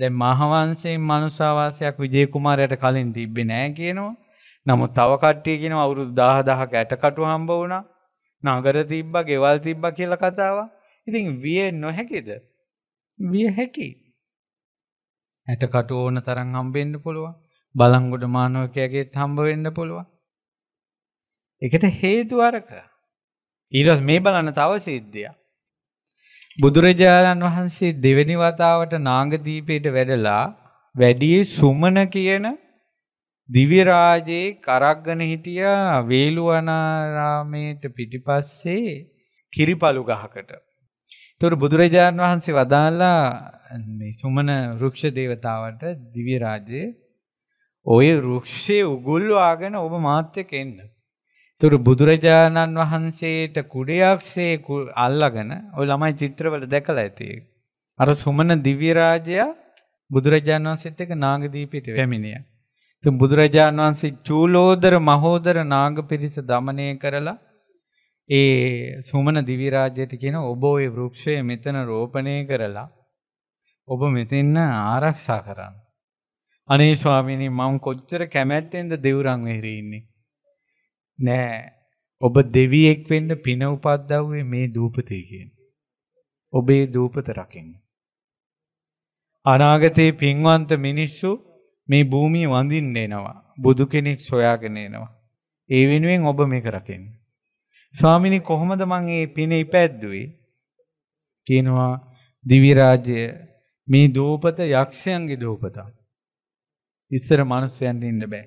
[SPEAKER 1] දැන් මහවංශයෙන් මනුසාවාසයක් විජේ කුමාරයට කලින් තිබ්බේ නෑ කියනවා. නමුත් තව කට්ටිය කියනවා අවුරුදු 10000ක ඇටකටු හම්බ වුණා. නගර තිබ්බා, ගෙවල් තිබ්බා කියලා කතාවක්. ඉතින් විය නොහැකිද? විය හැකියි. ඇටකට ඕන තරම් හම්බෙන්න පුළුවන්. බලංගොඩ මානවකයාගේත් හම්බ වෙන්න පුළුවන්. ඒකට හේතු අරක. ඊළඟ මේ බලන්න තව සිද්ධියක්. බුදුරජාණන් වහන්සේ දෙවෙනි වතාවට නාගදීපයට වැඩලා වැඩියේ සුමන කියන දිව්‍ය රාජේ කරක්ගෙන හිටිය වේළුවනාරාමේට පිටිපස්සේ කිරිපලු ගහකට ඒතර බුදුරජාන් වහන්සේ වදාලා මේ සුමන වෘක්ෂ දේවතාවට දිව්‍ය රාජේ ඔය වෘක්ෂයේ උගුල්වාගෙන ඔබ මාත් එක්ක එන්න. ඒතර බුදුරජාණන් වහන්සේට කුඩයක්සේ අල්ලගෙන ওই ළමයි චිත්‍රවල දැකලා ඇති. අර සුමන දිව්‍ය රාජයා බුදුරජාණන් වහන්සේත් එක්ක නාගදීපයට පැමිණියා. ඉතින් බුදුරජාණන් වහන්සේ චූලෝදර මහෝදර නාග පිරිස দমনය කරලා ඒ සුමන දිවි රාජ්‍යයට කියන ඔබ ওই වෘක්ෂය මෙතන රෝපණය කරලා ඔබ මෙතෙන්න ආරක්ෂා කරන්න. අනේ ස්වාමීනි මම කොච්චර කැමැත්තෙන්ද දෙවුරන් වෙහෙරි ඉන්නේ. නෑ ඔබ දෙවියෙක් වෙන්න පින උපද්දව්වේ මේ දූපතේ කියන. ඔබේ දූපත රකින්න. අනාගතේ පින්වන්ත මිනිස්සු මේ භූමිය වඳින්න එනවා. බුදු කෙනෙක් සොයාගෙන එනවා. ඒ වෙනුවෙන් ඔබ මේක රකින්න. ස්වාමිනේ කොහොමද මං මේ පින ඉපැද්දුවේ? කියනවා දිවි රාජ්‍ය මේ දූපත යක්ෂයන්ගේ දූපතක්. ඉස්සර මිනිස්සුන්ට ඉන්න බෑ.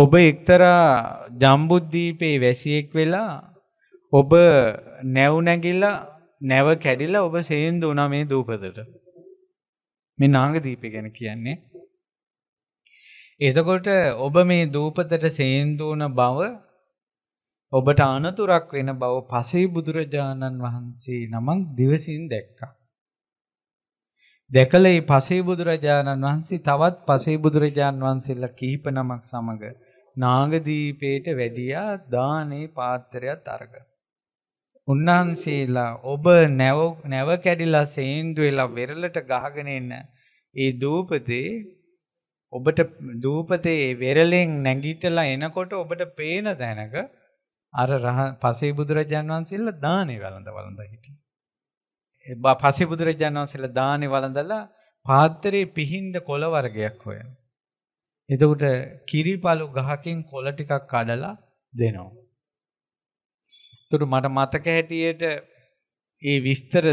[SPEAKER 1] ඔබ එක්තරා ජම්බුද්දීපේ වැසියෙක් වෙලා ඔබ නැව් නැගිලා නැව කැඩිලා ඔබ සේන්දු වුණා මේ දූපතට. මේ නාගදීපේ ගැන කියන්නේ. එතකොට ඔබ මේ දූපතට සේන්දු වුණ බව ඔබට අනතුරක් වෙන බව පසේ බුදුරජාණන් වහන්සේ නමක් දිවසින් දැක්කා. දැකලා මේ පසේ බුදුරජාණන් වහන්සේ තවත් පසේ බුදුරජාණන් වහන්සේලා කිහිප නමක් සමග නාගදීපේට වැඩියා දානේ පාත්‍රයත් අරගෙන උන්වහන්සේලා ඔබ නැව නැව කැඩිලා සේන්දු වෙලා වෙරළට ගහගෙන එන ඒ දූපතේ ඔබට දූපතේ වෙරළෙන් නැගිටලා එනකොට ඔබට පේන තැනක අර පසේ බුදුරජාන් වහන්සේලා දානේ වළඳ වළඳ හිටියා. ඒ පසේ බුදුරජාන් වහන්සේලා දානේ වළඳලා පාත්‍රයේ පිහින්ද කොළ වර්ගයක් හොයන. එතකොට කිරිපලු ගහකින් කොළ ටිකක් කඩලා දෙනවා. ඒතර මට මතක හැටියට ඒ විස්තර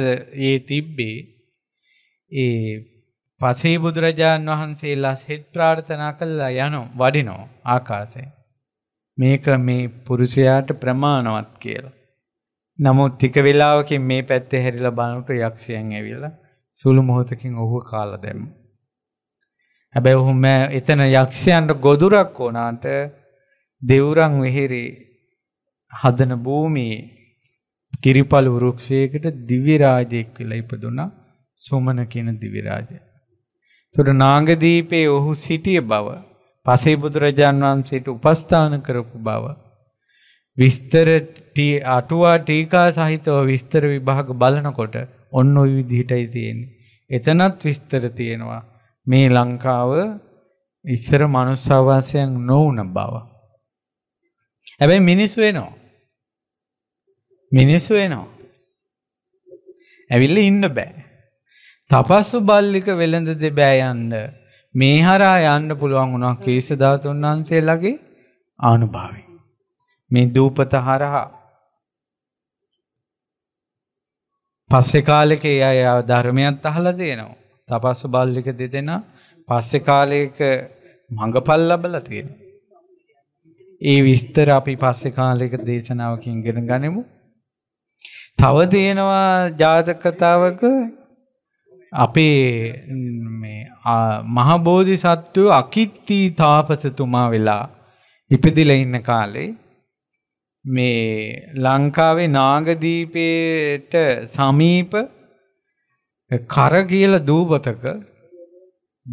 [SPEAKER 1] ඒ තිබ්බේ ඒ පසේ බුදුරජාන් වහන්සේලා සෙත් ප්‍රාර්ථනා කළා යනවා වඩිනවා ආකාශයෙන්. මේක මේ පුරුෂයාට ප්‍රමාණවත් කියලා. නමුත් ටික වෙලාවකින් මේ පැත්තේ හැරිලා බලනකොට යක්ෂයන් ඇවිල්ලා සුළු මොහොතකින් ඔහුව කාලා දැම්මා. හැබැයි ඔහු මෑ එතන යක්ෂයන්ට ගොදුරක් වුණාට දෙවුරන් වෙහෙරි හදන භූමියේ කිරිපල වෘක්ෂයකට දිව්‍ය රාජයෙක් කියලා ඉපදුනා සුමන කියන දිව්‍ය රාජයා. ඒතකොට නාගදීපේ ඔහු සිටිය බව පසේ බුදුරජාන් වහන්සේට උපස්ථාන කරපු බව විස්තර අටුවා ටීකා සහිතව විස්තර විභාග බලනකොට ඔන්න ওই විදිහටයි තියෙන්නේ. එතනත් විස්තර තියෙනවා මේ ලංකාව ඉස්සර මනුස්ස ආවාසයන් නොවුන බව. හැබැයි මිනිස්සු එනවා. මිනිස්සු එනවා. ඇවිල්ලා ඉන්න බෑ. තපස්සු බල්ලික වෙළඳ දෙබෑ යන්න මේ හරහා යන්න පුළුවන් වුණා කේශ ධාතුන් වහන්සේලාගේ ආනුභාවයෙන්. මේ දූපත හරහා පස්සේ කාලෙක ඒ අය ධර්මයක් අහලා දෙනවා. තපස්ස බල්ලික දෙදෙනා පස්සේ කාලයක මඟපල් ලැබලා තියෙනවා. ඒ විස්තර අපි පස්සේ කාලයක දේශනාවකින් ඉගෙන ගනිමු. තව තියෙනවා ජාතක කතාවක අපේ මහ බෝධිසත්වෝ අකිත්ති තාපසතුමා වෙලා ඉපදිලා ඉන්න කාලේ මේ ලංකාවේ නාගදීපේට සමීප කර කියලා දූපතක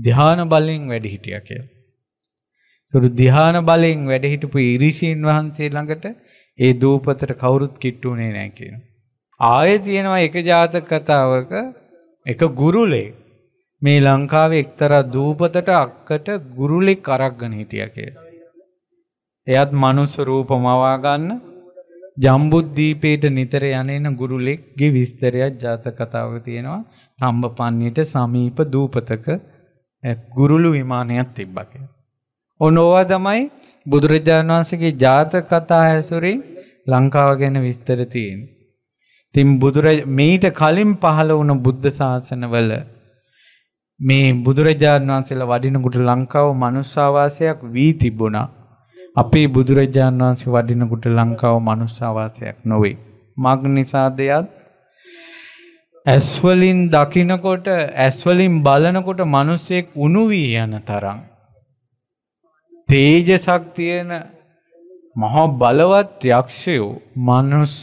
[SPEAKER 1] ධ්‍යාන බලෙන් වැඩ හිටියා කියලා. ඒතර ධ්‍යාන බලෙන් වැඩ හිටපු ඉරිෂීන් වහන්සේ ළඟට ඒ දූපතට කවුරුත් කිට්ටුුනේ නැහැ කියනවා. ආයේ තියෙනවා එක ජාතක කතාවක එක ගුරුලෙක් මේ ලංකාවේ එක්තරා දූපතට අක්කට ගුරුලෙක් අරක්ගෙන හිටියා කියලා. එයත් මනුස්ස රූප මවා ගන්න ජම්බුද්දීපේට නිතර යන ගුරුලෙක්ගේ විස්තරයක් ජාතක කතාවක තියෙනවා. තම්බපන්නියට සමීප දූපතක ගුරුළු විමානයක් තිබ්බා කියලා. ඔනෝවා තමයි බුදුරජාණන් වහන්සේගේ ජාතක කතා ඇසුරින් ලංකාව ගැන විස්තර තියෙන්නේ. ඉතින් බුදුර මේට කලින් පහළ වුණ බුද්ධ ශාසනවල මේ බුදුරජාණන් වහන්සේලා වඩිනකොට ලංකාව මනුස්සාවාසයක් වී තිබුණා. අපේ බුදුරජාණන් වහන්සේ වඩිනකොට ලංකාව මනුස්සාවාසයක් නොවේ. මග් නිසාදයත් ඇස් වලින් දකිනකොට ඇස් වලින් බලනකොට මිනිසෙක් උණු වී යන තරම් තේජසක් තියෙන මහා බලවත් යක්ෂයෝ මනුස්ස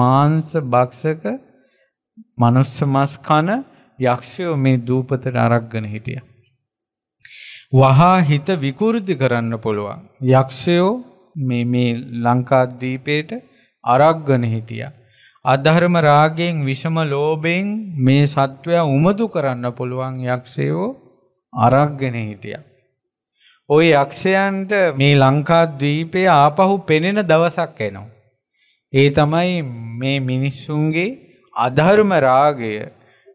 [SPEAKER 1] මාංශ භක්ෂක මනුස්ස මස් කන යක්ෂයෝ මේ දූපතට අරක්ගෙන හිටිය. වහා හිත විකෘති කරන්න පුළුවන්. යක්ෂයෝ මේ ලංකාද්දීපයට අරක්ගෙන හිටිය. අධර්ම රාගයෙන් විෂම ලෝභයෙන් මේ සත්වයා උමතු කරන්න පුළුවන් යක්ෂයෝ අරක්ගෙන හිටිය. ওই යක්ෂයන්ට මේ ලංකාද්වීපයේ ආපහු පෙනෙන දවසක් එනවා. ඒ තමයි මේ මිනිස්සුන්ගේ අධර්ම රාගය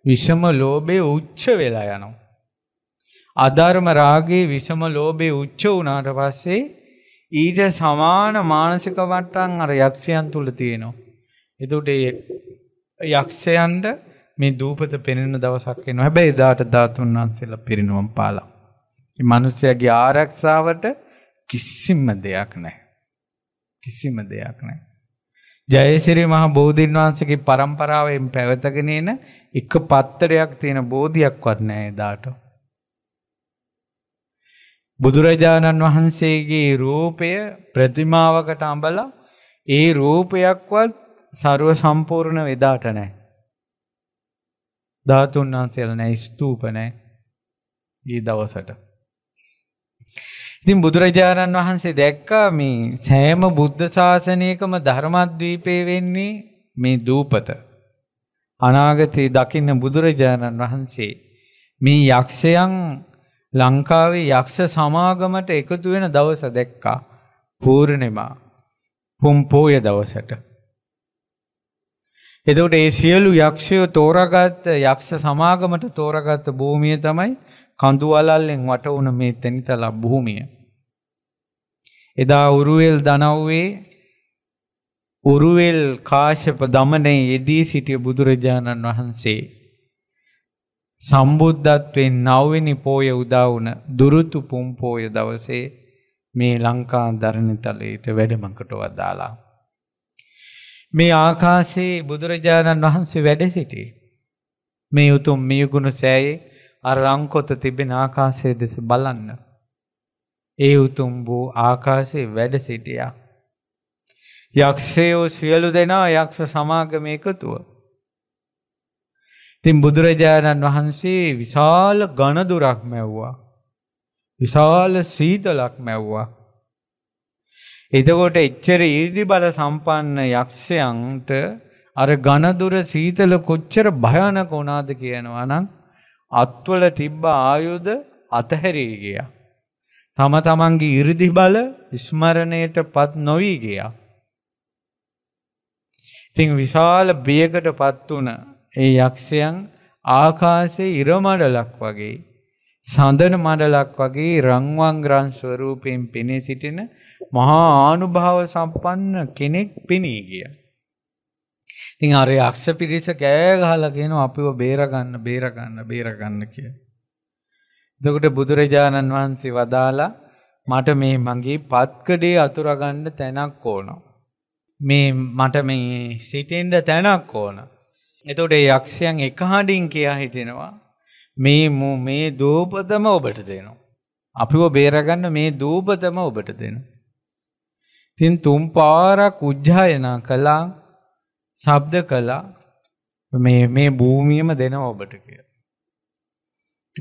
[SPEAKER 1] විෂම ලෝභයේ උච්ච වෙලා යනවා. අධර්ම රාගයේ විෂම ලෝභයේ උච්ච වුණාට පස්සේ ඊට සමාන මානසික වට්ටම් අර යක්ෂයන් තුල තියෙනවා. එතකොට ඒ යක්ෂයන්ට මේ දූපත පෙනෙන දවසක් එනවා. හැබැයි එදාට ධාතුන් වහන්සේලා පිරිනුවම් පාලා. මේ මිනිස්යාගේ ආරක්ෂාවට කිසිම දෙයක් නැහැ. කිසිම දෙයක් නැහැ. ජයසිරි මහ බෝධීන් වහන්සේගේ પરම්පරාවෙන් පැවතගෙන එන එක පත්තරයක් තියෙන බෝධියක්වත් නැහැ එදාට. බුදුරජාණන් වහන්සේගේ රූපය ප්‍රතිමාවකට අඹලා ඒ රූපයක්වත් ਸਰව සම්පූර්ණ වෙදාට නැහැ. ධාතුන් වහන්සේලා නැහැ ස්තූප නැහැ. ඊ දවසට ඉතින් බුදුරජාණන් වහන්සේ දැක්කා මේ සෑම බුද්ධ ශාසනයකම ධර්මද්වීපේ වෙන්නේ මේ දූපත. අනාගතේ දකින්න බුදුරජාණන් වහන්සේ මේ යක්ෂයන් ලංකාවේ යක්ෂ සමාගමට එකතු වෙන දවස දැක්කා. පූර්ණිමා පුම් පෝය දවසට. එතකොට ඒ සියලු යක්ෂයෝ තෝරාගත් යක්ෂ සමාගමට තෝරාගත් භූමිය තමයි කඳු වලල්ලෙන් වට වුණ මේ තෙනිතල භූමිය. එදා උරුවෙල් දනව්වේ උරුවෙල් කාශ්‍යප දමනයේ යෙදී සිටිය බුදුරජාණන් වහන්සේ සම්බුද්ධත්වයෙන් නවවෙනි පෝය උදා වුණ දුරුතු පුම් පෝය දවසේ මේ ලංකා ධරණිතලයට වැඩමකට වදාලා. මේ ආකාශයේ බුදුරජාණන් වහන්සේ වැඩ සිටි. මේ උතුම් මියගුණ සෑයේ අර රංකොත තිබෙන ආකාශය දෙස බලන්න. ඒ උතුම් වූ ආකාශයේ වැඩ සිටියා. යක්ෂයෝ සියලු දෙනා යක්ෂ සමාගම එකතුව. ඉතින් බුදුරජාණන් වහන්සේ විශාල ඝනදුරක් මැව්වා. විශාල සීතලක් මැව්වා. එතකොට එච්චර ඊර්දි බල සම්පන්න යක්ෂයන්ට අර ඝනදුර සීතල කොච්චර භයානක වුණාද කියනවා නම් අත්වල තිබ්බ ආයුධ අතහැරී ගියා. තම තමන්ගේ 이르දි බල ස්මරණයටපත් නොවි ගියා. ඉතින් විශාල බියකටපත් වුණ ඒ යක්ෂයන් ආකාශයේ ඉර මඩලක් වගේ සඳන මඩලක් වගේ රංවන් ග්‍රන් ස්වරූපයෙන් පෙනී සිටින මහා ආනුභාව සම්පන්න කෙනෙක් පෙනී ගියා. ඉතින් අර යක්ෂ පිරිස කෑ ගහලා කියනවා අපිව බේරගන්න බේරගන්න බේරගන්න කියලා. එතකොට බුදුරජාණන් වහන්සේ වදාලා මට මේ මගේ පත්කඩේ අතුරගන්න තැනක් ඕන. මේ මට මේ සිටින්න තැනක් ඕන. එතකොට යක්ෂයන් එක හඬින් කියා හිටිනවා මේ මු මේ දූපතම ඔබට දෙනවා. අපිව බේරගන්න මේ දූපතම ඔබට දෙනවා. ඉතින් තුන් පාරක් උජ්ජායනා කළා ශබ්ද කළා මේ මේ භූමියම දෙනව ඔබට කියලා.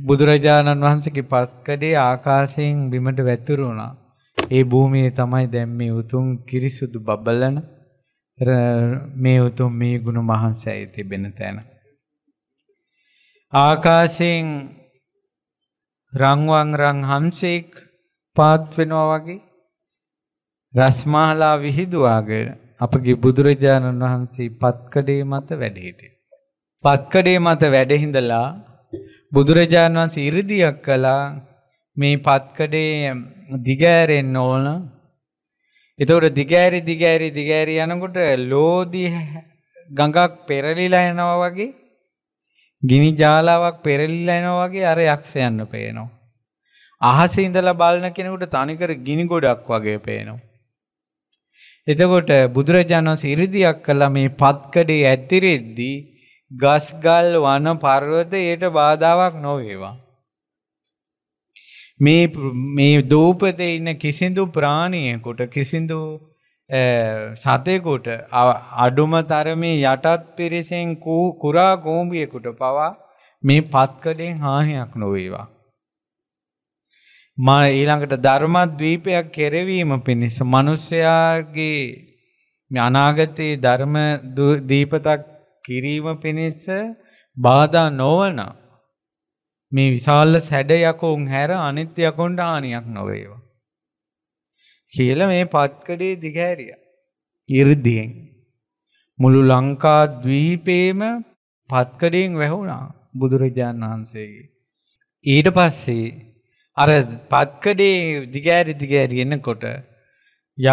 [SPEAKER 1] බුදුරජාණන් වහන්සේගේ පත්කඩේ ආකාශයෙන් බිමට වැතුරුණා. ඒ භූමියේ තමයි දැන් මේ උතුම් කිරිසුදු බබලන මේ උතුම් මේ ගුණ මහන්සයයි තිබෙන තැන. ආකාශයෙන් රංවන් රං හම්සෙක් පාත් වෙනවා වගේ රස්මාලා විහිදුවාගෙන අපගේ බුදුරජාණන් වහන්සේ පත්කඩේ මත වැඩ හිටියේ. පත්කඩේ මත වැඩ හිඳලා බුදුරජාණන් වහන්සේ 이르දියක් කළා මේ පත්කඩේ දිගෑරෙන්න ඕන. ඒතකොට දිගෑරි දිගෑරි දිගෑරි යනකොට ලෝදි ගඟක් පෙරලිලා යනවා වගේ ගිනි ජාලාවක් පෙරලිලා යනවා වගේ අර යක්ෂයන්ව පේනවා. අහසේ ඉඳලා බලන කෙනෙකුට තනිකර ගිනි ගොඩක් වගේ පේනවා. එතකොට බුදුරජාණන් සිරිදියක් කළා මේ පත්කඩේ ඇතිරෙද්දී ගස්ගල් වන පර්වත ඒට බාධාවක් නොවේවා. මේ මේ දූපතේ ඉන්න කිසිඳු ප්‍රාණියෙකුට කිසිඳු සතෙකුට අඩුම තරමේ යටත් පිරිසෙන් කුරා කෝඹියෙකුට පවා මේ පත්කඩෙන් හානියක් නොවේවා. මා ඊළඟට ධර්මද්වීපයක් කෙරවීම පිණිස මිනිසයාගේ මේ අනාගතයේ ධර්ම දීපතක් කිරීම පිණිස බාධා නොවන මේ විශාල සැඩයකුන් හැර අනිත් යකුන්ට හානියක් නොවේවා කියලා මේ පත්කඩේ දිගහැරියා 이르දියෙන් මුළු ලංකා ද්වීපේම පත්කඩෙන් වැහුණා බුදුරජාණන් වහන්සේගේ ඊට පස්සේ අර පත්කඩේ දිගෑරි දිගෑරි එන්නකොට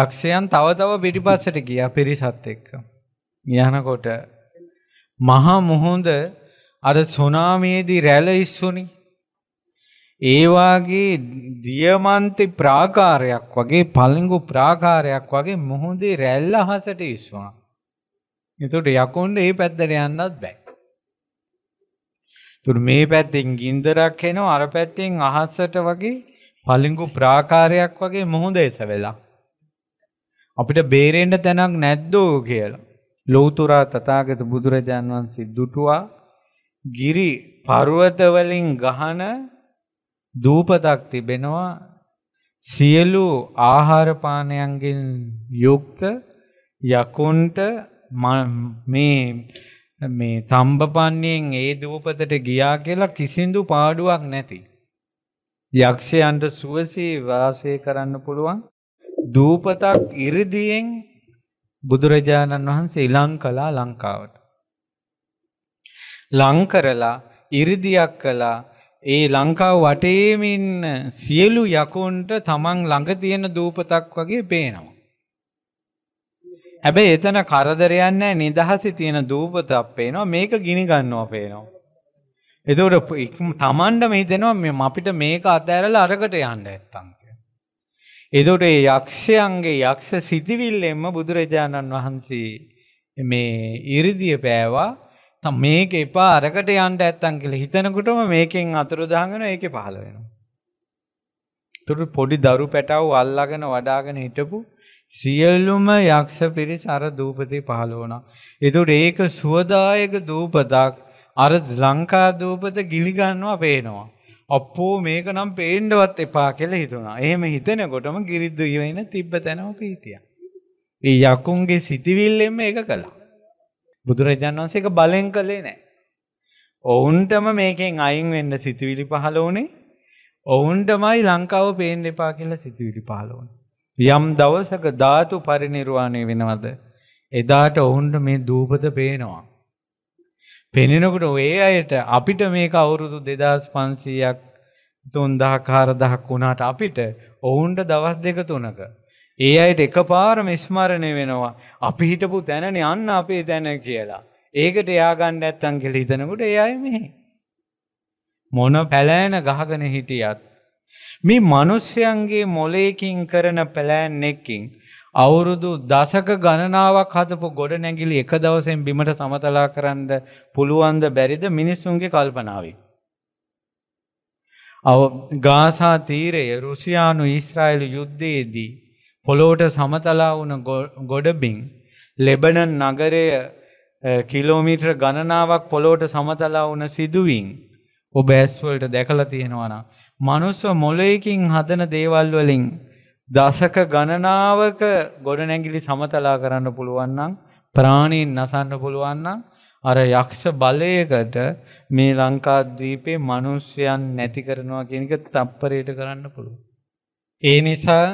[SPEAKER 1] යක්ෂයන් තව තව පිටිපස්සට ගියා පිරිසත් එක්ක. යනකොට මහා මුහුද අර සුනාමියේදී රැළ ඉස්සුනි. ඒ වාගේ දියමන්ති ප්‍රාකාරයක් වගේ පළඟු ප්‍රාකාරයක් වගේ මුහුදේ රැළ අහසට ඉස්සුණා. ඒතකොට යකුන්ට ඒ පැත්තට යන්නත් බෑ. ඒතර මේ පැත්තෙන් ගින්දරක් එනවා අර පැත්තෙන් අහසට වගේ පලිඟු ප්‍රාකාරයක් වගේ මොහොඳ එසවෙලා. අපිට බේරෙන්න තැනක් නැද්දෝ කියලා. ලෞතුරා තථාගත බුදුරජාන් වහන්සේ දුටුවා ගිරි පර්වත වලින් ගහන දූපතක් තිබෙනවා සියලු ආහාර පානයන්ගෙන් යුක්ත යකුන්ට මේ මේ තම්බපන්නේෙන් ඒ දූපතට ගියා කියලා කිසිදු පාඩුවක් නැති. යක්ෂයන්ට සුවසේ වාසය කරන්න පුළුවන් දූපතක් ඉරිදියෙන් බුදුරජාණන් වහන්සේ ඉලං කලා ලංකාවට. ලංකරලා ඉරිදියක් කලා ඒ ලංකාව වටේමින්න සියලු යකුන්ට තමන් ළඟ තියෙන දූපතක් වගේ පේනවා. හැබැයි එතන කරදරයක් නැහැ නිදහසේ තියෙන දූපතක් පේනවා මේක ගිනි ගන්නවා පේනවා. එතකොට තමන්ඩම හිතෙනවා මේ අපිට මේක අතහැරලා අරකට යන්න නැත්තම් කියලා. එතකොට මේ යක්ෂයන්ගේ යක්ෂ සිටිවිල්ලෙන්ම බුදුරජාණන් වහන්සේ මේ 이르දිය පෑවා තම මේක එපා අරකට යන්න නැත්තම් කියලා හිතනකොටම මේකෙන් අතුරුදහන් වෙනවා ඒකේ පහළ වෙනවා. එතකොට පොඩි දරු පැටවු අල්ලාගෙන වඩාගෙන හිටපු සියලුම යක්ෂ පිරිස අර දූපතේ පහළ වුණා. ඒතර ඒක සුවදායක දූපතක් අර ලංකා දූපත ගිලි ගන්නවා පේනවා. අපෝ මේක නම් පේන්නවත් එපා කියලා හිතුණා. එහෙම හිතෙනකොටම ගිරිද්ද ඉවෙන තිබ්බතනම පීතිය. ඒ යකුන්ගේ සිටිවිල්ලෙන් මේක කළා. බුදුරජාණන් වහන්සේ ඒක බලෙන් කළේ නැහැ. ඔවුන්ටම මේකෙන් අයින් වෙන්න සිටිවිලි පහළ වුණේ. ඔවුන්ටමයි ලංකාව පේන්න එපා කියලා සිටිවිලි පහළ වුණේ. යම් දවසක ධාතු පරිණිරවාණය වෙනවද? එදාට ඔවුන්ට මේ දූපත පේනවා. පෙනෙනකොට ඒ අයට අපිට මේක අවුරුදු 2500ක් 3000ක් 4000ක් වුණාට අපිට ඔවුන්ට දවස් දෙක තුනක ඒ අයට එකපාරම ස්මරණය වෙනවා අපි හිටපු තැනනේ අන්න අපේ තැන කියලා. ඒකට එයා ගන්න නැත්තම් කියලා හිතනකොට ඒ අය මෙහි මොන පැලෑන ගහගෙන හිටියත් මේ මිනිස්යන්ගේ මොලේකින් කරන ප්ලෑන් එකකින් අවුරුදු දශක ගණනාවක් හදපු ගොඩනැගිලි එක දවසෙන් බිමට සමතලා කරන්න පුළුවන්ද බැරිද මිනිස්සුන්ගේ කල්පනාවෙන්. අව ගාසා තීරය රුසියානු ඊශ්‍රායිලු යුද්ධයේදී පොළොවට සමතලා වුණ ගොඩබින් ලෙබනන් නගරය කිලෝමීටර් ගණනාවක් පොළොවට සමතලා වුණ සිදුවින් ඔබ ඇස්වලට දැකලා තියෙනවා නම් මනුස්ස මොළයකින් හදන දේවල් වලින් දශක ගණනාවක ගොඩනැගිලි සමතලා කරන්න පුළුවන් නම් ප්‍රාණීන් නසන්න පුළුවන් නම් අර යක්ෂ බලයකට මේ ලංකාද්වීපේ මිනිස්යන් නැති කරනවා කියන එක තප්පරයට කරන්න පුළුවන්. ඒ නිසා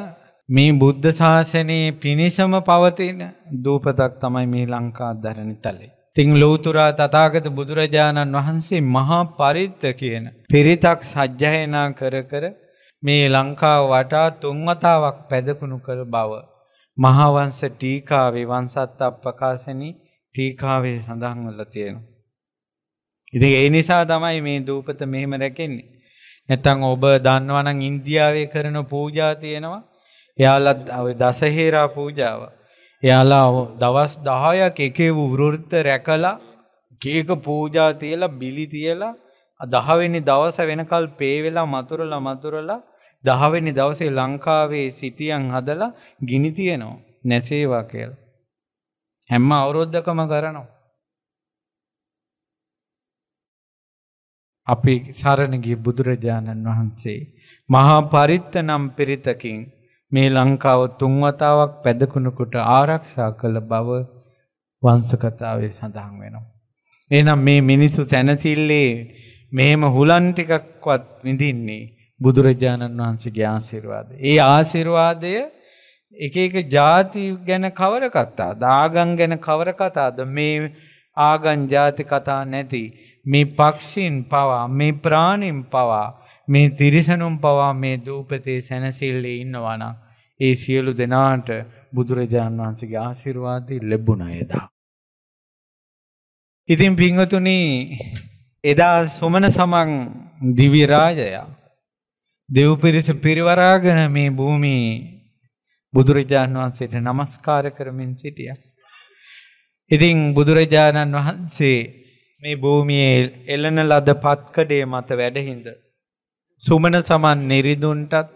[SPEAKER 1] මේ බුද්ධ ශාසනයේ පිනිසම පවතින දූපතක් තමයි මේ ලංකා දරණිතලේ. තිං ලෝතුරා තථාගත බුදුරජාණන් වහන්සේ මහා පරිත්ත කියන පිරිතක් සජ්ජායනා කර කර මේ ලංකාව වටා තුන් වතාවක් පැදකුණු කර බව මහා වංශ ටීකාවේ වංශත් අප්‍රකාශනී ටීකාවේ සඳහන් වෙලා තියෙනවා. ඉතින් ඒ නිසා තමයි මේ දූපත මෙහෙම රැකෙන්නේ. නැත්තම් ඔබ දන්නවා නම් ඉන්දියාවේ කරන පූජා තියෙනවා. එයාලා දසහේරා පූජාවක්. එයාලා දවස් 10ක් එක එක වෘත්ත රැකලා ගේක පූජා තියලා බිලි තියලා 10 වෙනි දවස වෙනකල් පේ වෙලා මතුරලා මතුරලා 10 වෙනි දවසේ ලංකාවේ සිටියන් හදලා ගිනි තියනවා නැසේවා කියලා. හැම අවුරුද්දකම කරනවා. අපි සරණ ගිය බුදුරජාණන් වහන්සේ මහා පරිත්ත නම් පිරිතකින් මේ ලංකාව තුන් වතාවක් පැදකුණු කොට ආරක්ෂා කළ බව වංශ කතාවේ සඳහන් වෙනවා. එහෙනම් මේ මිනිස්සු සැනසille මෙහෙම හුලන් ටිකක්වත් විඳින්නේ බුදුරජාණන් වහන්සේගේ ආශිර්වාදය. ඒ ආශිර්වාදය එක එක ಜಾති ගැන කවර කතාද? ආගම් ගැන කවර කතාද? මේ ආගම් ಜಾති කතා නැති මේ පක්ෂින් පවා මේ ප්‍රාණින් පවා මේ තිරිසනුම් පවා මේ දූපතේ සැනසille ඉන්නවා නම් ඒ සියලු දෙනාට බුදුරජාණන් වහන්සේගේ ආශිර්වාදය ලැබුණා එදා. ඉතින් පින්වතුනි එදා සොමන සමන් දිව්‍ය රාජයා දෙව්පිරිස පිරිවරාගෙන මේ භූමියේ බුදුරජාණන් වහන්සේට নমස්කාර කරමින් සිටියා. ඉතින් බුදුරජාණන් වහන්සේ මේ භූමියේ එළන ලද පත්කඩේ මත වැඩහිඳ සුමන සමන් නිරිඳුන්ටත්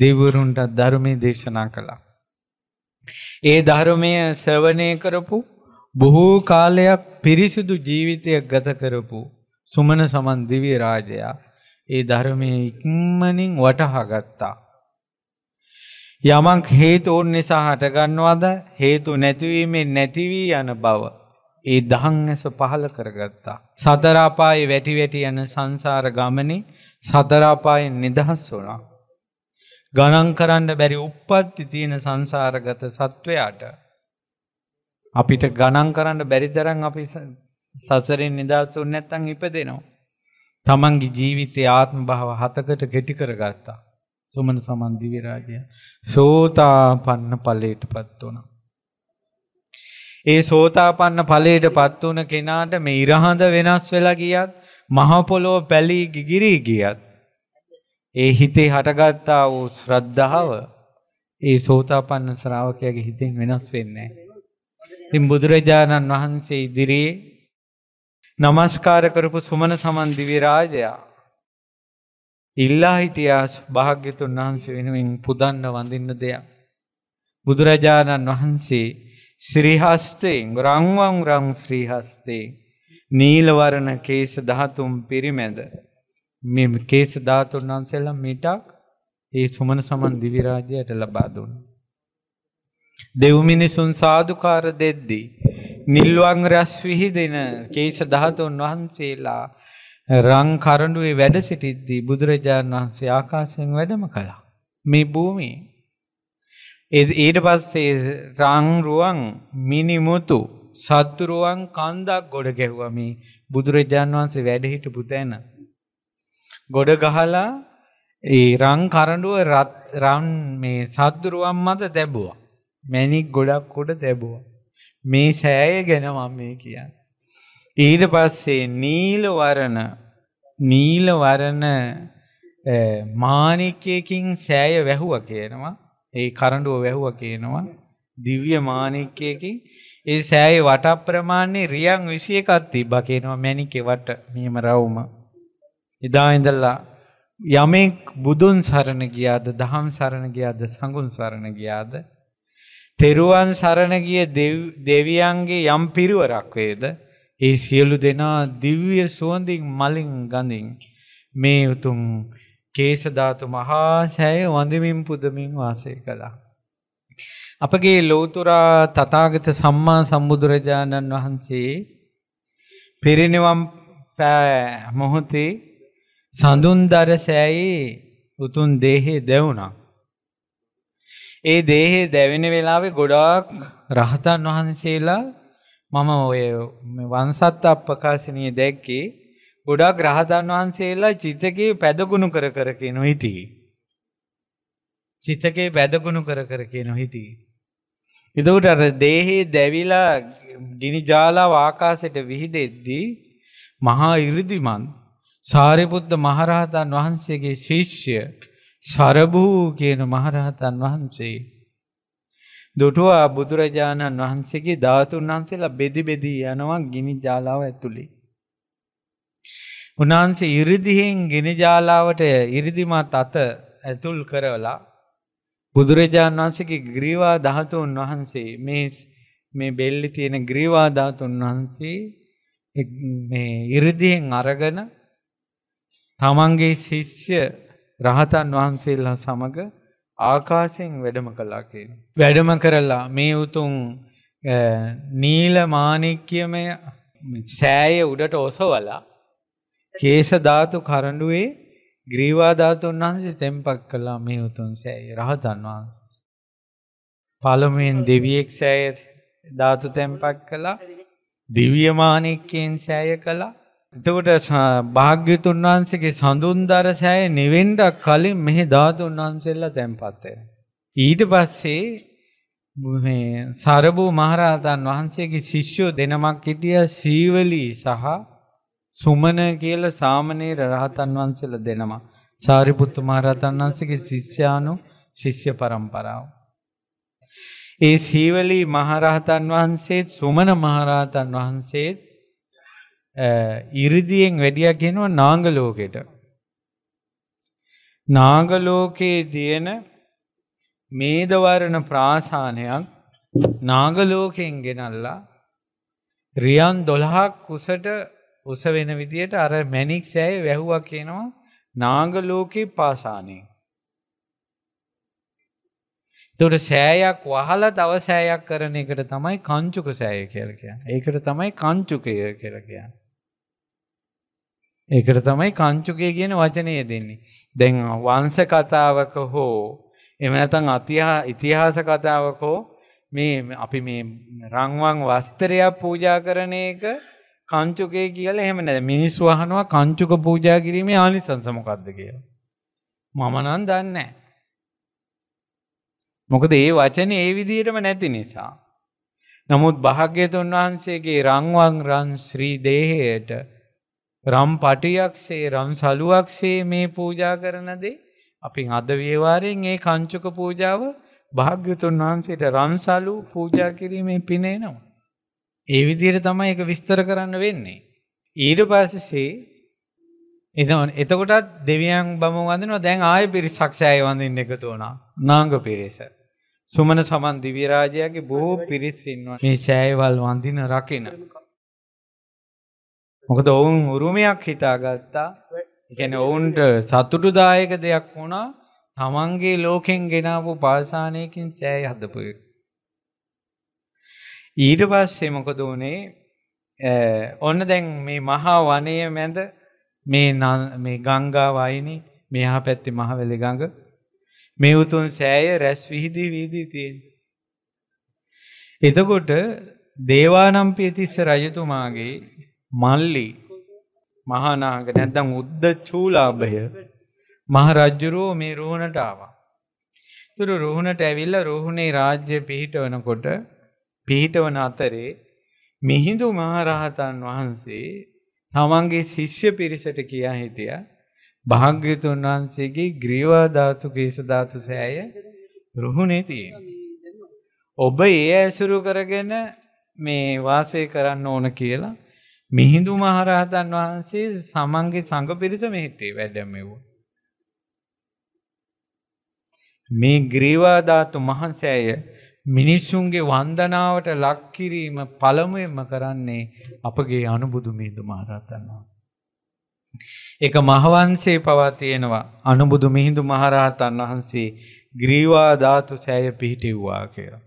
[SPEAKER 1] දෙවරුන්ට ධර්මය දේශනා කළා. ඒ ධර්මය ශ්‍රවණය කරපු බොහෝ කාලයක් පිරිසිදු ජීවිතයක් ගත කරපු සුමන සමන් දිවි රාජයා ඒ ධර්මයේ ඉක්මනින් වටහා ගත්තා. යමක් හේතුන් නිසා හටගන්නවද හේතු නැතිවීමෙන් නැති වී යන බව ඒ දහං ඇස පහල කරගත්තා. සතර අපායේ වැටි වැටි යන සංසාර ගමනේ සතර අපායෙන් නිදහස් වුණා. ගණන් කරන්න බැරි උප්පත්ති තියෙන සංසාරගත සත්වයාට අපිට ගණන් කරන්න බැරි තරම් අපි සසරෙන් නිදහස් වුනේ නැත්නම් ඉපදෙනවා. තමන්ගේ ජීවිතයේ ආත්ම භාව හතකට කෙටි කරගත්තා. සුමන සමන් දිවි රාජය සෝතාපන්න ඵලයටපත් වුණා. ඒ සෝතාපන්න ඵලයටපත් වුණ කෙනාට මේ ඉරහඳ වෙනස් වෙලා ගියත් මහ පොළොව පැලී ගිගිරී ගියත් ඒ හිතේ හටගත්තා වූ ශ්‍රද්ධාව ඒ සෝතාපන්න ශ්‍රාවකයාගේ හිතෙන් වෙනස් වෙන්නේ ඉතින් බුදුරජාණන් වහන්සේ ඉදිරියේ নমස්කාර කරපු සුමන සමන් දිවි රාජයා ඉල්ලා හිටියා භාග්‍යතුන් වහන්සේ වෙනුවෙන් පුදන්න වඳින්න දෙයක් බුදුරජාණන් වහන්සේ ශ්‍රීහස්තයෙන් රංවං රං ශ්‍රීහස්තේ නීල වර්ණ කේශ ධාතුම් පිරිමැද මේ කේස ධාතුන් වහන්සේලා මිටක් ඒ සුමන සමන් දිවි රාජ්‍යයට ලබා දුන්නා. දෙව් මිනිසුන් සාදුකාර දෙද්දී නිල්වන් රැස් විහිදෙන කේස ධාතුන් වහන්සේලා රං කරඬුවේ වැඩ සිටිද්දී බුදුරජාණන් වහන්සේ ආකාශයෙන් වැඩම කළා. මේ භූමියේ ඊට පස්සේ රං රුවන් මිනිමුතු සත්තුරුවන් කන්දක් ගොඩ ගැහුවා මේ බුදුරජාන් වහන්සේ වැඩ හිටපු තැන. ගොඩ ගහලා ඒ රන් කරඬුව රන් මේ සද්දුරුවන් මත දැබුවා. මැණික් ගොඩක් උඩ දැබුවා. මේ සෑය ගැන මම මේ කියන්නේ. ඊට පස්සේ නීල වරණ නීල වරණ මාණික්කයකින් සෑය වැහුවා කියනවා. ඒ කරඬුව වැහුවා කියනවා. දිව්‍ය මාණික්කයකින් ඒ සෑයේ වට ප්‍රමාණය රියන් 21ක් තිබ්බා කියනවා මැණිකේ වට මෙහෙම රවුම. එදා ඉඳලා යමෙක් බුදුන් සරණ ගියාද දහම් සරණ ගියාද සඟුන් සරණ ගියාද තෙරුවන් සරණ ගිය දෙවියන්ගේ යම් පිරිවරක් වේද ඒ සියලු දෙනා දිව්‍ය සුවඳින් මලින් ගඳින් මේ උතුම් කේශ ධාතු මහා සෑය වඳමින් පුදමින් වාසය කළා අපගේ ලෝතුරා තථාගත සම්මා සම්බුදුරජාණන් වහන්සේ පිරිනිවන් පෑ මොහොතේ සඳුන්දර සෑයේ උතුම් දේහේ දැවුණා. ඒ දේහේ දැවෙන වෙලාවේ ගොඩාක් රහතන් වහන්සේලා මම ඔය වංශත් අප්‍රකාශනීය දැක්කේ ගොඩාක් රහතන් වහන්සේලා චිතකේ පැදගුණ කර කර කියන හිටියේ. චිතකේ වැදගුණු කර කර කියන හිටියේ. එතකොට අර දේහේ දැවිලා ගිනි ජාලාව ආකාශයට විහිදෙද්දී මහා 이르දිමන් සාරිපුද්ධ මහරහතන් වහන්සේගේ ශිෂ්‍ය සරභූ කියන මහරහතන් වහන්සේ. දුටුවා බුදුරජාණන් වහන්සේගේ ධාතුන් වහන්සේලා බෙදි බෙදී යනවා ගිනි ජාලාව ඇතුළේ. උන්වහන්සේ ඉරිදිහෙන් ගිනි ජාලාවට ඉරිදිමත් අත ඇතුල් කරවලා බුදුරජාණන් වහන්සේගේ ග්‍රීවා ධාතුන් වහන්සේ මේ මේ බෙල්ලි තියෙන ග්‍රීවා ධාතුන් වහන්සේ මේ ඉරිදියෙන් අරගෙන තමන්ගේ ශිෂ්‍ය රහතන් වහන්සේලා සමග ආකාශයෙන් වැඩම කළා කියනවා. වැඩම කරලා මේ උතුම් නීල මාණික්‍යමය සෑය උඩට ඔසවලා කේශ ධාතු කරඬුවේ ග්‍රීවා ධාතුන් වහන්සේ තෙම්පක් කළා මේ උතුම් සෑය රහතන් වහන්සේ. පළමුවෙන් දෙවියෙක් සෑය ධාතු තෙම්පක් කළා. දිව්‍ය මාණික්‍යයෙන් සෑය කළා. එතකොට භාග්‍යතුන් වහන්සේගේ සඳුන්දර සෑය නිවෙන්න කලින් මෙහි ධාතුන් වහන්සේලා තැන්පත් ඊට පස්සේ මේ සරබු මහරහතන් වහන්සේගේ ශිෂ්‍යෝ දෙනමක් හිටියා සීවලි සහ සුමන කියලා සාමණේර රහතන් වහන්සේලා දෙනම. සාරිපුත්තු මහරහතන් වහන්සේගේ ශිෂ්‍යානු ශිෂ්‍ය පරම්පරාව. ඒ සීවලි මහරහතන් වහන්සේත් සුමන මහරහතන් වහන්සේත් ඉරිදියෙන් වැඩියක් කියනවා නාග ලෝකෙට. නාග ලෝකයේ තියෙන මේදවරණ ප්‍රාසානයක් නාග ලෝකයෙන් ගෙනල්ලා රියන් 12ක් උසට උස වෙන විදියට අර මැණික් සෑය වැහුවා කියනවා නාග ලෝකේ පාසානේ. ඒතොර සෑයක් වහලා තව සෑයක් කරන එකට තමයි කංචුක සෑය කියලා කියන්නේ. ඒකට තමයි කංචුකය කියලා කියන්නේ. ඒකට තමයි කංචුකය කියන වචනය දෙන්නේ. දැන් වංශ කතාවක හෝ එහෙම නැත්නම් ඉතිහාස කතාවක හෝ මේ අපි මේ රන්වන් වස්ත්‍රයක් පූජා කරන එක කංචුකය කියලා එහෙම නැහැ. මිනිස්සු අහනවා කංචුක පූජා කිරීමේ ආනිසංස මොකක්ද කියලා. මම නම් දන්නේ නැහැ. මොකද ඒ වචනේ ඒ විදිහටම නැති නිසා. නමුත් භාග්‍යතුන් වහන්සේගේ රන්වන් රන් ශ්‍රී දේහයට රම් පටියක්සේ රම් සලුවක්සේ මේ පූජා කරන දේ අපි අද විවරයෙන් ඒ කංචක පූජාව භාග්‍යතුන් වහන්සේට රන්සලු පූජා කිරීමේ පින එනවා. ඒ විදිහට තමයි ඒක විස්තර කරන්න වෙන්නේ. ඊට පස්සේ එතන එතකොටත් දෙවියන් බමුණු වඳිනවා දැන් ආයෙ පිරිසක් සෑය වඳින්න එකතු වුණා. නාංග පිරිස. සුමන සමන් දිව්‍ය රාජයාගේ බොහෝ පිරිස් ඉන්නවා. මේ සෑයවල් වඳින රකින. මොකද ඔවුන් උරුමයක් හිතාගත්තා. ඒ කියන්නේ ඔවුන්ට සතුටුදායක දෙයක් වුණා තමන්ගේ ලෝකෙන් ගෙනාවු පාසානයකින් සෑය හදපු එක. ඊට පස්සේ මොකද උනේ? ඔන්න දැන් මේ මහා වනය මැද මේ මේ ගංගා වයිනේ මෙහා පැත්තේ මහවැලි ගඟ මේ උතුම් සෑය රැස් විහිදි වීදි තියෙන. එතකොට දේවානම්පියතිස්ස රජතුමාගේ මල්ලි මහානාග නැත්නම් උද්දචූලාභය මහරජුරෝ මේ රෝහණට ආවා. ඉතුරු රෝහණට ඇවිල්ලා රෝහණේ රාජ්‍ය පිහිටවනකොට පිහිටවන අතරේ මිහිඳු මහරහතන් වහන්සේ තමන්ගේ ශිෂ්‍ය පිරිසට කියා හිටියා භාග්‍යතුන් වහන්සේගේ ග්‍රීවා ධාතු කේස ධාතු සෑය රුහුණේ තියෙනවා. ඔබ ඒ ඇසුරු කරගෙන මේ වාසය කරන්න ඕන කියලා මිහිඳු මහරහතන් වහන්සේ සමන්ගේ සංඝ පිරිස මෙහෙත්තේ වැඩමෙව්වා. මේ ග්‍රීවා ධාතු මහන්සෑය මිනිසුන්ගේ වන්දනාවට ලක් කිරීම පළමුවෙන්ම කරන්නේ අපගේ අනුබුදු මිහිඳු මහරහතන් වහන්සේ. ඒක මහවංශේ පවා තියෙනවා අනුබුදු මිහිඳු මහරහතන් වහන්සේ ග්‍රීවා ධාතු සෑය පිහිටෙව්වා කියලා.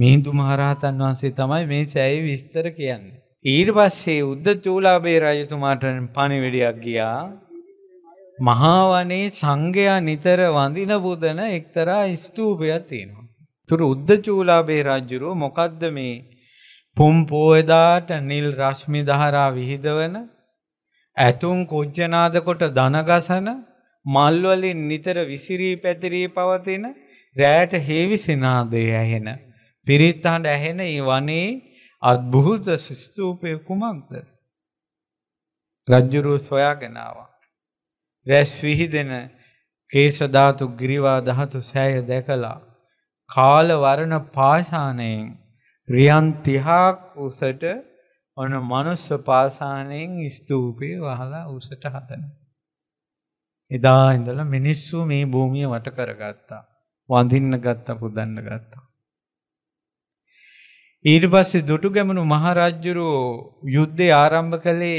[SPEAKER 1] මිහිඳු මහරහතන් වහන්සේ තමයි මේ සෑය විස්තර කියන්නේ. ඊට පස්සේ උද්දචූලාභේ රජතුමාට පණිවිඩයක් ගියා. මහා වනයේ සංඝයා නිතර වඳින බුදන එක්තරා ස්තූපයක් තියෙනවා. තුරු උද්දචූලාභේ රජුරෝ මොකද්ද මේ පුම් පෝයදාට නිල් රශ්මි දහරා විහිදවන ඇතුන් කුජ්ජනාද කොට දනගසන මල් වලින් නිතර විසිරී පැතිරී පවතින රැයට හේවි සිනාදය ඇහෙන පිරිත් හඬ ඇහෙන මේ වනේ අත්බුහුත ස්තූපය කුමක්ද? රජ්ජුරුව සොයාගෙන ආවා. රැස් විහිදෙන කේශ ධාතු ගිරිවා ධාතු සෑය දැකලා කාල වරණ පාෂාණයෙන් රියන් 30ක් උසට ඔන මනුස්ස පාෂාණයෙන් ස්තූපේ වහලා උසට හදනවා. එදා ඉඳලා මිනිස්සු මේ භූමිය වට කරගත්තා. වඳින්න ගත්තා පුදන්න ගත්තා. ඊට පස්සේ දුටුගැමුණු මහරජුරෝ යුද්ධය ආරම්භ කළේ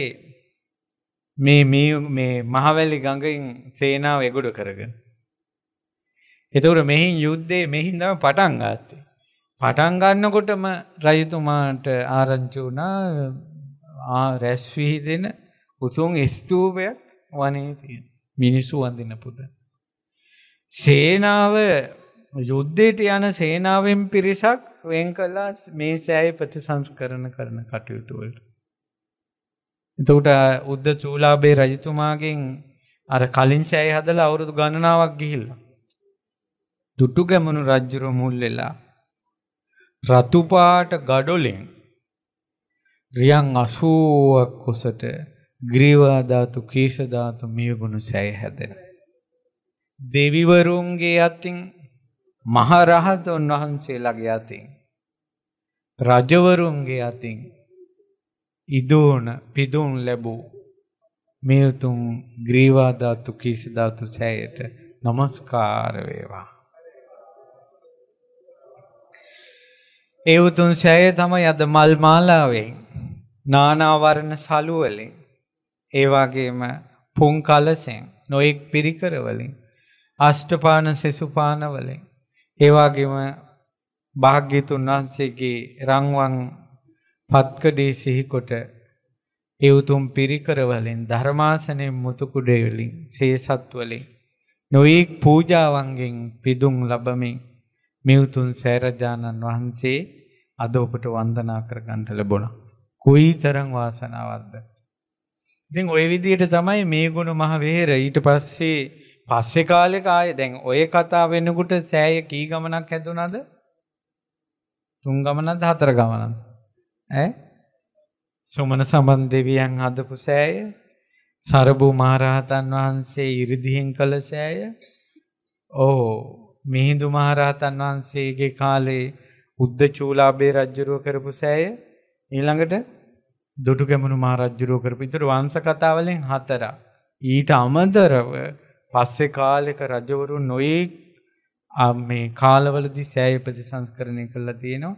[SPEAKER 1] මේ මේ මේ මහවැලි ගඟෙන් සේනාව එගොඩ කරගෙන. එතකොට මෙහින් යුද්ධේ මෙහින් තමයි පටන් ගත්තේ. පටන් ගන්නකොටම රජතුමාට ආරංචි වුණා ආ රැස් විහිදෙන උතුම් ස්තූපයක් වනේ තියෙන. මිනිසු වඳින පුත. සේනාව යුද්ධයට යන සේනාවෙන් පිරිසක් වෙන් කළා මේ සෑය ප්‍රතිසංස්කරණ කරන කටයුතු වලට. එතකොට උද්ද චූලාබේ රජතුමාගෙන් අර කලින් සෑය හදලා අවුරුදු ගණනාවක් ගිහිල්ලා. දුටු ගැමුණු රජුර මුල් වෙලා රතු පාට ගඩොලෙන් රියන් 80ක් කුසට ග්‍රීවා ධාතු කීෂ ධාතු මියගුණ සෑය හැදෙන දෙවිවරුන්ගේ අතින් මහරහතන් වහන්සේලාගේ අතින් රජවරුන්ගේ අතින් ඉදෝන පිදුන් ලැබූ මේ උතුම් ග්‍රීවා ධාතු කීස ධාතු සෑයට নমස්කාර වේවා ඒ උතුම් සෑය තමයි අද මල් මාලාවෙන් නානා වර්ණ සලු වලින් ඒ වගේම පුන් කලසෙන් නොඑක් පිරිකර වලින් අෂ්ටපාන සෙසුපාන වලින් ඒ වගේම භාග්‍යතුන් වහන්සේගේ රංවන් පත්කඩේ සිහිකොට ඒ උතුම් පිරිකරවලින් ධර්මාසනේ මුතුකුඩේ වලින් සේසත් වලින් නොයෙක් පූජාවන්ගෙන් පිදුම් ලැබමින් මේ උතුම් සේරජානන් වහන්සේ අද ඔබට වන්දනා කර ගන්නට ලැබුණා. කුයිතරම් වාසනාවක්ද. ඉතින් ওই විදිහට තමයි මේ ගුණ මහ වෙහෙර ඊට පස්සේ පස්සේ කාලෙක ආයේ දැන් ඔය කතා වෙනකොට සෑය කී ගමනක් හැදුණාද? තුන් ගමනක්ද හතර ගමනක්ද? ඈ? සුමන සම්බන් දෙවියන් හදපු සෑය, සරබු මහරහතන් වහන්සේ 이르දිහෙන් කළ සෑය. ඕ මිහිඳු මහරහතන් වහන්සේගේ කාලේ උද්ද චූලාබේ රජුරෝ කරපු සෑය. ඊළඟට දුටුගැමුණු මහරජුරෝ කරපු. ඊට වංශ කතා වලින් හතරක්. ඊට අමතරව පස්සේ කාලෙක රජවරු නොයෙක් මේ කාලවලදී සෑය ප්‍රතිසංස්කරණය කළා තියෙනවා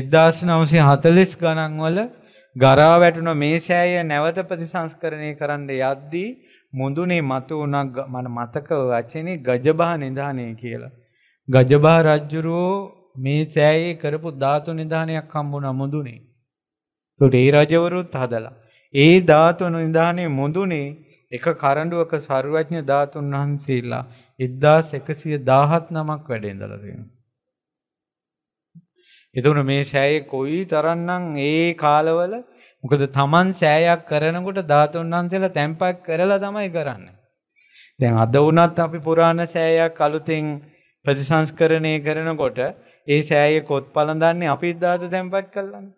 [SPEAKER 1] 1940 ගණන් වල ගරා වැටුණ මේ සෑය නැවත ප්‍රතිසංස්කරණය කරන්න යද්දී මුඳුනේ මතු උනක් මන මතක වචනේ ගජබහ නිධානය කියලා ගජබහ රජුරෝ මේ සෑයේ කරපු ධාතු නිධානයක් හම්බුණා මුඳුනේ ඒතකොට ඒ රජවරුත් හදලා ඒ ධාතු නිධානයේ මුඳුනේ එක කරඬුවක සර්වඥ ධාතුන් වහන්සේලා 1117 නමක් වැඩ ඉඳලා තියෙනවා. එතකොට මේ සෑයේ කොයි තරම්නම් ඒ කාලවල මොකද Taman සෑයක් කරනකොට ධාතුන් වහන්සේලා තැම්පක් කරලා තමයි කරන්නේ. දැන් අද වුණත් අපි පුරාණ සෑයක් අලුතෙන් ප්‍රතිසංස්කරණය කරනකොට ඒ සෑයේ කොත් පළඳන්නේ අපි ධාතු තැම්පක් කළානේ.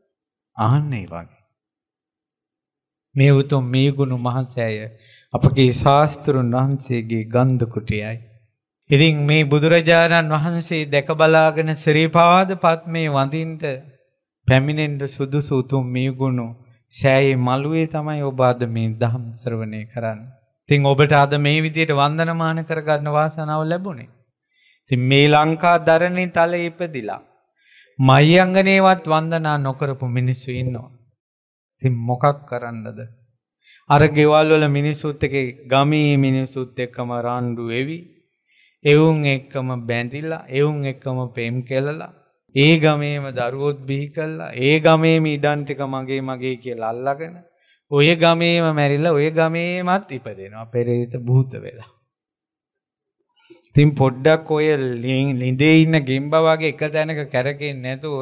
[SPEAKER 1] ආන්නේ වගේ. මේ උතුම් මේ ගුණ මහන්සෑය අපගේ ශාස්තෘන් වහන්සේගේ ගන්ධ කුටියයි. ඉතින් මේ බුදුරජාණන් වහන්සේ දැක බලාගෙන ශ්‍රී පාද පත්මේ වඳින්ට පැමිණෙන්න සුදුසු උතුම් මේ ගුණ සෑයේ මළුවේ තමයි ඔබ අද මේ ධම් ශ්‍රවණය කරන්නේ. ඉතින් ඔබට අද මේ විදිහට වන්දනමාන කරගන්න වාසනාව ලැබුණේ. ඉතින් මේ ලංකා දරණේ තලයේ ඉපදිලා මයි අංගනේවත් වන්දනා නොකරපු මිනිස්සු ඉන්නවා. ඉතින් මොකක් කරන්නද? අර ගෙවල් වල මිනිසුත් එක්ක ගමේ මිනිසුත් එක්කම රණ්ඩු වෙවි. එවුන් එක්කම බැඳිලා, එවුන් එක්කම පෙම් කෙලලා, ඒ ගමේම දරුවොත් බිහි කළා, ඒ ගමේම ඉඩම් ටික මගේ මගේ කියලා අල්ලගෙන, ඔය ගමේම මැරිලා, ඔය ගමේමත් ඉපදෙනවා පෙරේත භූත වෙලා. ඉතින් පොඩ්ඩක් ඔය ළිඳේ ඉන්න ගෙම්බා වගේ එක තැනක කැරකෙන්නේ නැතුව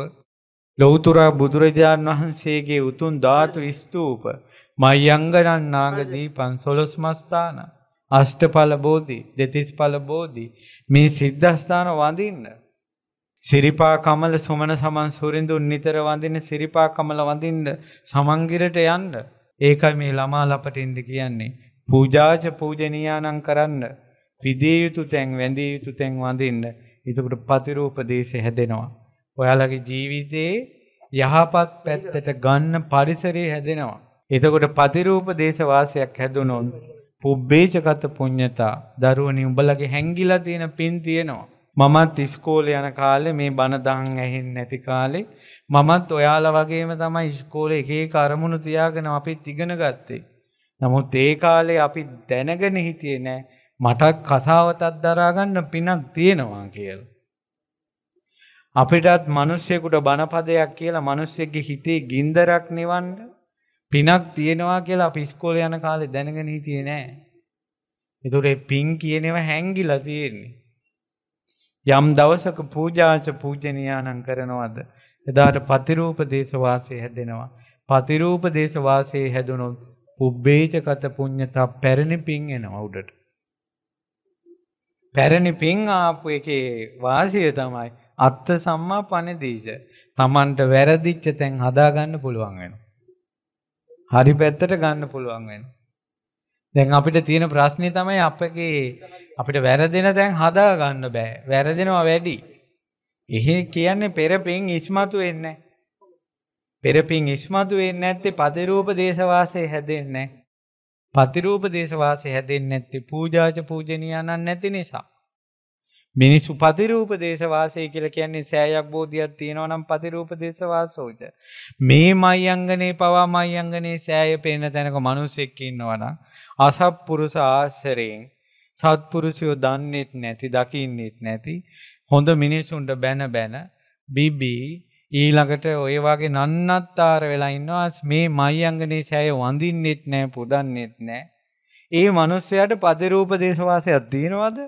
[SPEAKER 1] ලෞතර බුදුරජාන් වහන්සේගේ උතුම් ධාතු ස්තූප මයංගනන් නාගදී පන් සොලොස් මස්ථාන අෂ්ටඵල බෝධි දෙතිස් පල බෝධි මේ සිද්ධස්ථාන වඳන්න. සිරිපා කමල සුමන සමන් සුරින්දුන් නිතර වඳන්න සිරිපා කමල වඳින්ට සමංගිරට යන්න ඒකයි මේ ළමා ලපටින්ට කියන්නේ. පූජාච පූජනයානං කරන්න විදේයුතු තැන් වැඳී යුතු තැන් වඳන්න ඉතකට පතිරූප දේශ හැදෙනවා. ඔයාලගේ ජීවිතයේ යහපත් පැත්තට ගන්න පරිසරයේ හැදෙනවා. එතකොට ප්‍රතිරූප දේශ වාසයක් හැදුනොත් පුබ්බේචගත පුඤ්ඤතා දරුවනි උඹලගේ හැංගිලා තියෙන පින් තියෙනවා. මමත් ඉස්කෝලේ යන කාලේ මේ බණ දහම් ඇහෙන්නේ නැති කාලේ මමත් ඔයාලා වගේම තමයි ඉස්කෝලේ එක එක අරමුණු තියාගෙන අපිත් ඉගෙන ගත්තේ. නමුත් ඒ කාලේ අපි දැනගෙන හිටියේ නෑ මටත් කසාවතක් දරා ගන්න පිනක් තියෙනවා කියලා. අපිටත් මිනිස්සෙකුට බණපදයක් කියලා මිනිස්සෙක්ගේ හිතේ ගින්දරක් නිවන්න පිනක් තියෙනවා කියලා අපි ඉස්කෝලේ යන කාලේ දැනගෙන හිටියේ නෑ. ඒතොර පින් කියනව හැංගිලා තියෙන්නේ. යම් දවසක පූජාච පූජනීයානම් කරනවද එදාට පතිරූප දේශ වාසය හැදෙනවා. පතිරූප දේශ වාසයේ හැදුණොත් පුබ්බේචකත පුඤ්ඤතා පැරණි පින් එනවා උඩට. පැරණි පින් ආපු එකේ වාසිය තමයි අත්ත සම්මා පණදීජ. Tamanට වැරදිච්ච තැන් හදාගන්න පුළුවන් වෙනවා. හරි පැත්තට ගන්න පුළුවන් වෙනවා. දැන් අපිට තියෙන ප්‍රශ්නේ තමයි අපගේ අපිට වැරදෙන දැන් හදා ගන්න බෑ. වැරදෙනවා වැඩි. එහෙ කියන්නේ පෙරපින් ඉස්මතු වෙන්නේ පෙරපින් ඉස්මතු වෙන්නේ නැත්තේ පතිරූප දේශවාසයේ හැදෙන්නේ නැහැ. පතිරූප දේශවාසයේ හැදෙන්නේ නැත්තේ පූජාච පූජනීයනන් නැති නිසා. මිනිසු පතිරූප දේශවාසය කියලා කියන්නේ සෑයක් බෝධියක් තියෙනවා නම් පතිරූප දේශවාසෝච. මේ මයංගනේ පවා මයංගනේ සෑය පේන තැනක මිනිසෙක් ඉන්නවා නම් අසත්පුරුෂ ආශ්‍රයෙන් සත්පුරුෂයෝ දන්නේත් නැති දකින්නෙත් නැති හොඳ මිනිසුන්ට බැන බැන බිබි ඊළඟට ඔය වගේ නන්නත්තර වෙලා ඉන්නවා මේ මයංගනේ සෑය වඳින්නෙත් නැහැ පුදන්නෙත් නැහැ. ඒ මිනිස්යාට පතිරූප දේශවාසයක් තියෙනවද?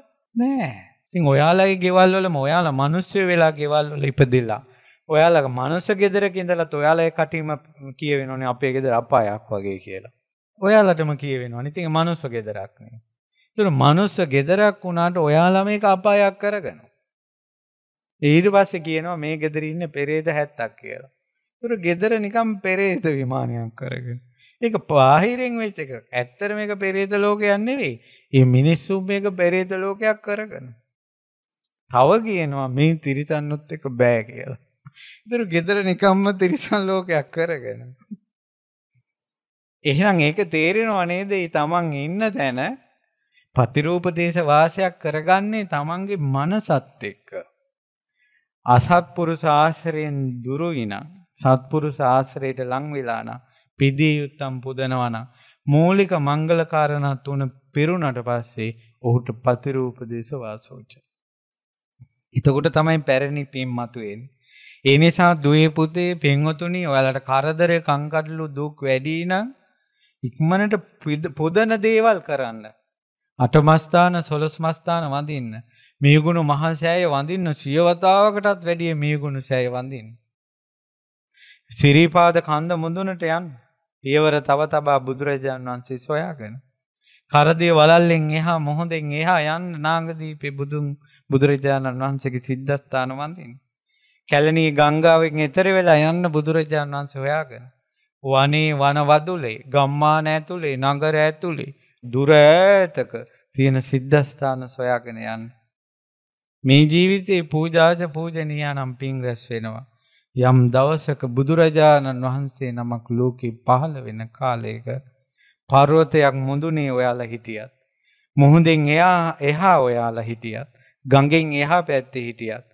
[SPEAKER 1] නැහැ. ඉතින් ඔයාලගේ ගෙවල් වලම ඔයාලා මිනිස්සු වෙලා ගෙවල් වල ඉපදිලා ඔයාලා මනුස්ස ගෙදරක ඉඳලත් ඔයාලා ඒ කටීම කියවෙනෝනේ අපේ ගෙදර අපායක් වගේ කියලා. ඔයාලටම කියවෙනවා. ඉතින් මනුස්ස ගෙදරක් නේ. ඒතර මනුස්ස ගෙදරක් වුණාට ඔයාලා මේක අපායක් කරගනවා. ඊට පස්සේ කියනවා මේ ගෙදර ඉන්න පෙරේත 70ක් කියලා. ඒතර ගෙදර නිකම් පෙරේත විමානයක් කරගෙන. ඒක බාහිරින් වෙච්ච එකක්. ඇත්තට මේක පෙරේත ලෝකයක් නෙවෙයි. මේ මිනිස්සු මේක පෙරේත ලෝකයක් කරගනවා. තව කියනවා මේ තිරිසන්නොත් එක බෑ කියලා. ඉතින් ගෙදර නිකම්ම තිරිසන් ලෝකයක් කරගෙන. එහෙනම් ඒක තේරෙනව නේද? තමන් ඉන්න තැන පතිරූපදේශ වාසයක් කරගන්නේ තමන්ගේ මනසත් එක්ක. අසත්පුරුෂ ආශ්‍රයෙන් දුරුයි නම් සත්පුරුෂ ආශ්‍රයට ලං වෙලා නම් පිදී යුත්තම් පුදනවා නම් මූලික මංගල කාරණා තුන පිරුණට පස්සේ ඔහුට පතිරූපදේශ වාසෝචය එතකොට තමයි පැරණි පින් මතුවෙන්නේ. ඒ නිසා දුවේ පුතේ පින්වතුනි ඔයාලට කරදර කංකටලු දුක් වැඩි නම් ඉක්මනට පොදන දේවල් කරන්න. අටමස්ථාන සොළොස්මස්ථාන වඳින්න. මේගුණ මහසෑය වඳින්න සියවතාවකටත් වැඩිය මේගුණ සෑය වඳින්න. සිරිපාද කන්ද මුඳුනට යන්න. පියවර තව තබා බුදුරජාණන් වහන්සේ සොයාගෙන. කරදේ වලල්ලෙන් එහා මොහොතෙන් එහා යන්න නාගදීපේ බුදුන් බුදුරජාණන් වහන්සේගේ සිද්ධාස්ථාන වඳින්නේ. කැලණී ගංගාවෙන් එතර වෙලා යන්න බුදුරජාණන් වහන්සේ හොයාගෙන වනේ වනවදුලේ ගම්මාන ඇතුලේ නගර ඇතුලේ දුර ඈතක තියෙන සිද්ධාස්ථාන සොයාගෙන යන්න මේ ජීවිතේ පූජාජ පූජනීයනම් පින් රැස් වෙනවා යම් දවසක බුදුරජාණන් වහන්සේ නමක් ලෝකේ පහළ වෙන කාලයක පර්වතයක් මුඳුනේ ඔයාලා හිටියත් මුහුදෙන් එහා එහා ඔයාලා හිටියත් ගඟෙන් එහා පැත්තේ හිටියත්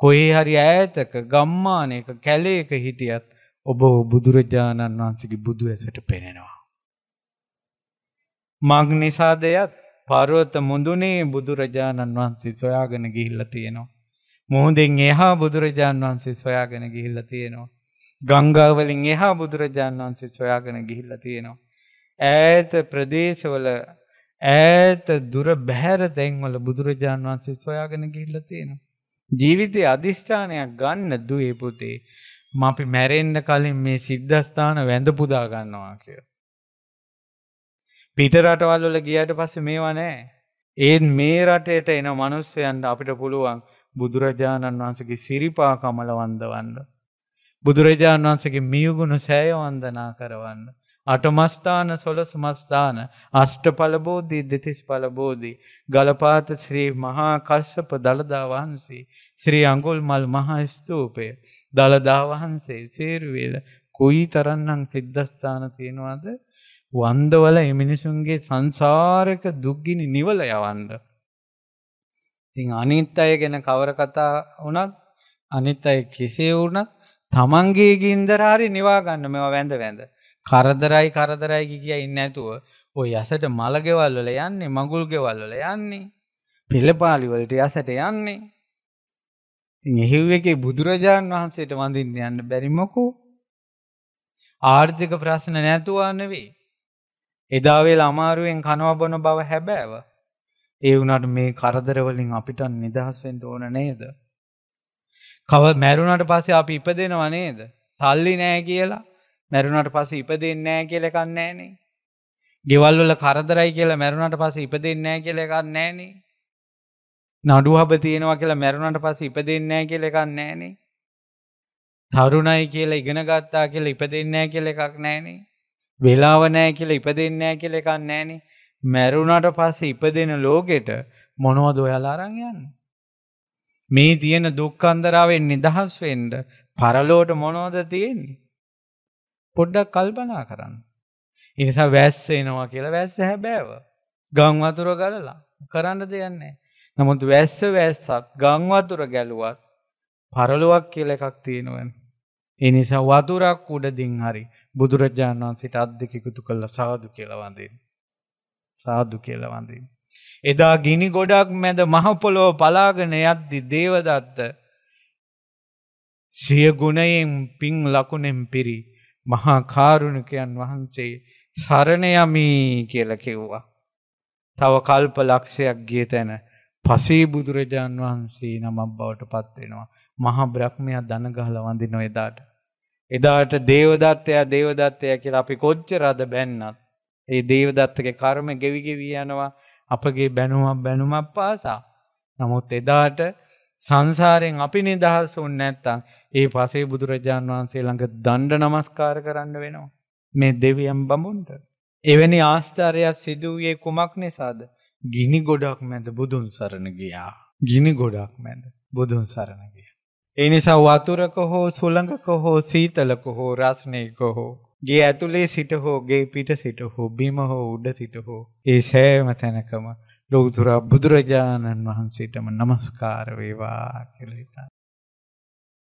[SPEAKER 1] කොහේ හරි ඈතක ගම්මානයක කැලේක හිටියත් ඔබ බුදුරජාණන් වහන්සේගේ බුදු ඇසට පෙනෙනවා. මග්නිසාදයත් පර්වත මුදුනේ බුදුරජාණන් වහන්සේ සොයාගෙන ගිහිල්ලා තියෙනවා. මුහුදෙන් එහා බුදුරජාණන් වහන්සේ සොයාගෙන ගිහිල්ලා තියෙනවා. ගංගා වලින් එහා බුදුරජාණන් වහන්සේ සොයාගෙන ගිහිල්ලා තියෙනවා. ඈත ප්‍රදේශවල ඈත දුර බැහැර තැන්වල බුදුරජාන් වහන්සේ සොයාගෙන ගිහිල්ලා තියෙනවා. ජීවිතයේ අදිෂ්ඨානයක් ගන්න දුවේ පුතේ. ම අපි මැරෙන්න කලින් මේ සිද්ධාස්ථාන වැඳ පුදා ගන්නවා කියලා. පිට රටවල් වල ගියාට පස්සේ මේවා නැහැ. ඒත් මේ රටේට එන මිනිස්සුයන්ට අපිට පුළුවන් බුදුරජාණන් වහන්සේගේ සිරිපා කමල වන්දවන්න. බුදුරජාණන් වහන්සේගේ මියුගුණ සෑය වන්දනා කරවන්න. අටමස්ථාන සොලස මස්ථාන අෂ්ටඵලබෝධී දෙතිස් පලබෝධී ගලපාත ශ්‍රී මහා කශ්‍යප දළදා වහන්සේ ශ්‍රී අඟුල් මල් මහා ස්තූපය දළදා වහන්සේ සේරුවේල කොයි තරන්නම් සිද්ධස්ථාන තියෙනවාද වන්දවල එමිනිසුන්ගේ සංසාරක දුක්ගිනි නිවල යවන්ඩ. තිං අනිත් අය ගැන කවර කතා වනත් අනිත් අය කෙසේ වුනත් තමන්ගේ ගින්දරහරි නිවාගන්න මෙවා වැඳ වැඳ. කරදරයි කරදරයි කිය ඉන්නේ නැතුව ඔය යසට මල ගෙවල් වල යන්නේ මඟුල් ගෙවල් වල යන්නේ පෙළපාලි වලට යසට යන්නේ ඉතින් එහිව් එකේ බුදුරජාන් වහන්සේට වඳින්න යන්න බැරි මොකෝ ආර්ථික ප්‍රශ්න නැතුව නෙවෙයි එදා වේල අමාරුවෙන් කනවා බොන බව හැබෑව ඒ වුණාට මේ කරදර වලින් අපිට නිදහස් වෙන්න ඕන නේද කව මැරුණාට පස්සේ අපි ඉපදෙනව නේද සල්ලි නැහැ කියලා මැරුණාට පස්සේ ඉපදෙන්නේ නැහැ කියලා එකක් නැහනේ. ගෙවල් වල කරදරයි කියලා මැරුණාට පස්සේ ඉපදෙන්නේ නැහැ කියලා එකක් නැහනේ. නඩුවබ තියෙනවා කියලා මැරුණාට පස්සේ ඉපදෙන්නේ නැහැ කියලා එකක් නැහනේ. තරුණයි කියලා ඉගෙන ගත්තා කියලා ඉපදෙන්නේ නැහැ කියලා එකක් නැහනේ. වෙලාව නැහැ කියලා ඉපදෙන්නේ නැහැ කියලා එකක් නැහනේ. මැරුණාට පස්සේ ඉපදෙන ලෝකෙට මොනවද ඔයාලා අරන් යන්නේ? මේ තියෙන දුක්ඛන්දරාවෙන් නිදහස් වෙන්න පරලෝට මොනවද තියෙන්නේ? පොඩ්ඩක් කල්පනා කරන්න. ඉනිසා වැස්ස එනවා කියලා වැස්ස හැබෑව. ගං වතුර ගලලා කරන්න දෙන්නේ. නමුත් වැස්ස වැස්සක් ගං වතුර ගැලුවත් පරලොවක් කියලා එකක් තියෙනවනේ. ඒ නිසා වතුරක් උඩදින් හරි බුදුරජාණන් වහන්සේට අත් දෙක එකතු කළා සාදු කියලා වඳින්න. සාදු කියලා වඳින්න. එදා ගිනි ගොඩක් මැද මහ පොළොව පලාගෙන යද්දි දේවදත්ත සිය ගුණයෙන් පිං ලකුණෙන් පිරි මහා කාරුණිකයන් වහන්සේ සරණ යමි කියලා කිව්වා. තව කල්ප ලක්ෂයක් ගිය තැන පසේ බුදුරජාන් වහන්සේ නමක් බවට පත් වෙනවා. මහා බ්‍රහ්මයා දන ගහලා වඳින එදාට. එදාට දේවදත්තයා දේවදත්තයා කියලා අපි කොච්චර අද බැන්නත් ඒ දේවදත්තගේ කර්ම ගෙවි ගෙවි යනවා. අපගේ බැනුමක් බැනුමක් පාසා. නමුත් එදාට සංසාරයෙන් අපි නිදහස් වුනේ නැත්තම් ඒ පසේ බුදුරජාන් වහන්සේ ළඟ දණ්ඩ නමස්කාර කරන්න වෙනවා. මේ දෙවියන් බඹුන්ට. එවැනි ආස්ථාරයක් සිදු වූයේ කුමක් නිසාද? ගිනි ගොඩක් මැද බුදුන් සරණ ගියා. ගිනි ගොඩක් මැද බුදුන් සරණ ගියා. ඒ නිසා වතුරක හෝ සුළඟක හෝ සීතලක හෝ රස්නයක හෝ ගේ ඇතුලේ සිට හෝ ගේ පිට සිට හෝ බිම හෝ උඩ සිට හෝ ඒ සෑම තැනකම ලෝතුරා බුදුරජාණන් වහන්සේටම নমස්කාර වේවා කියලා හිතා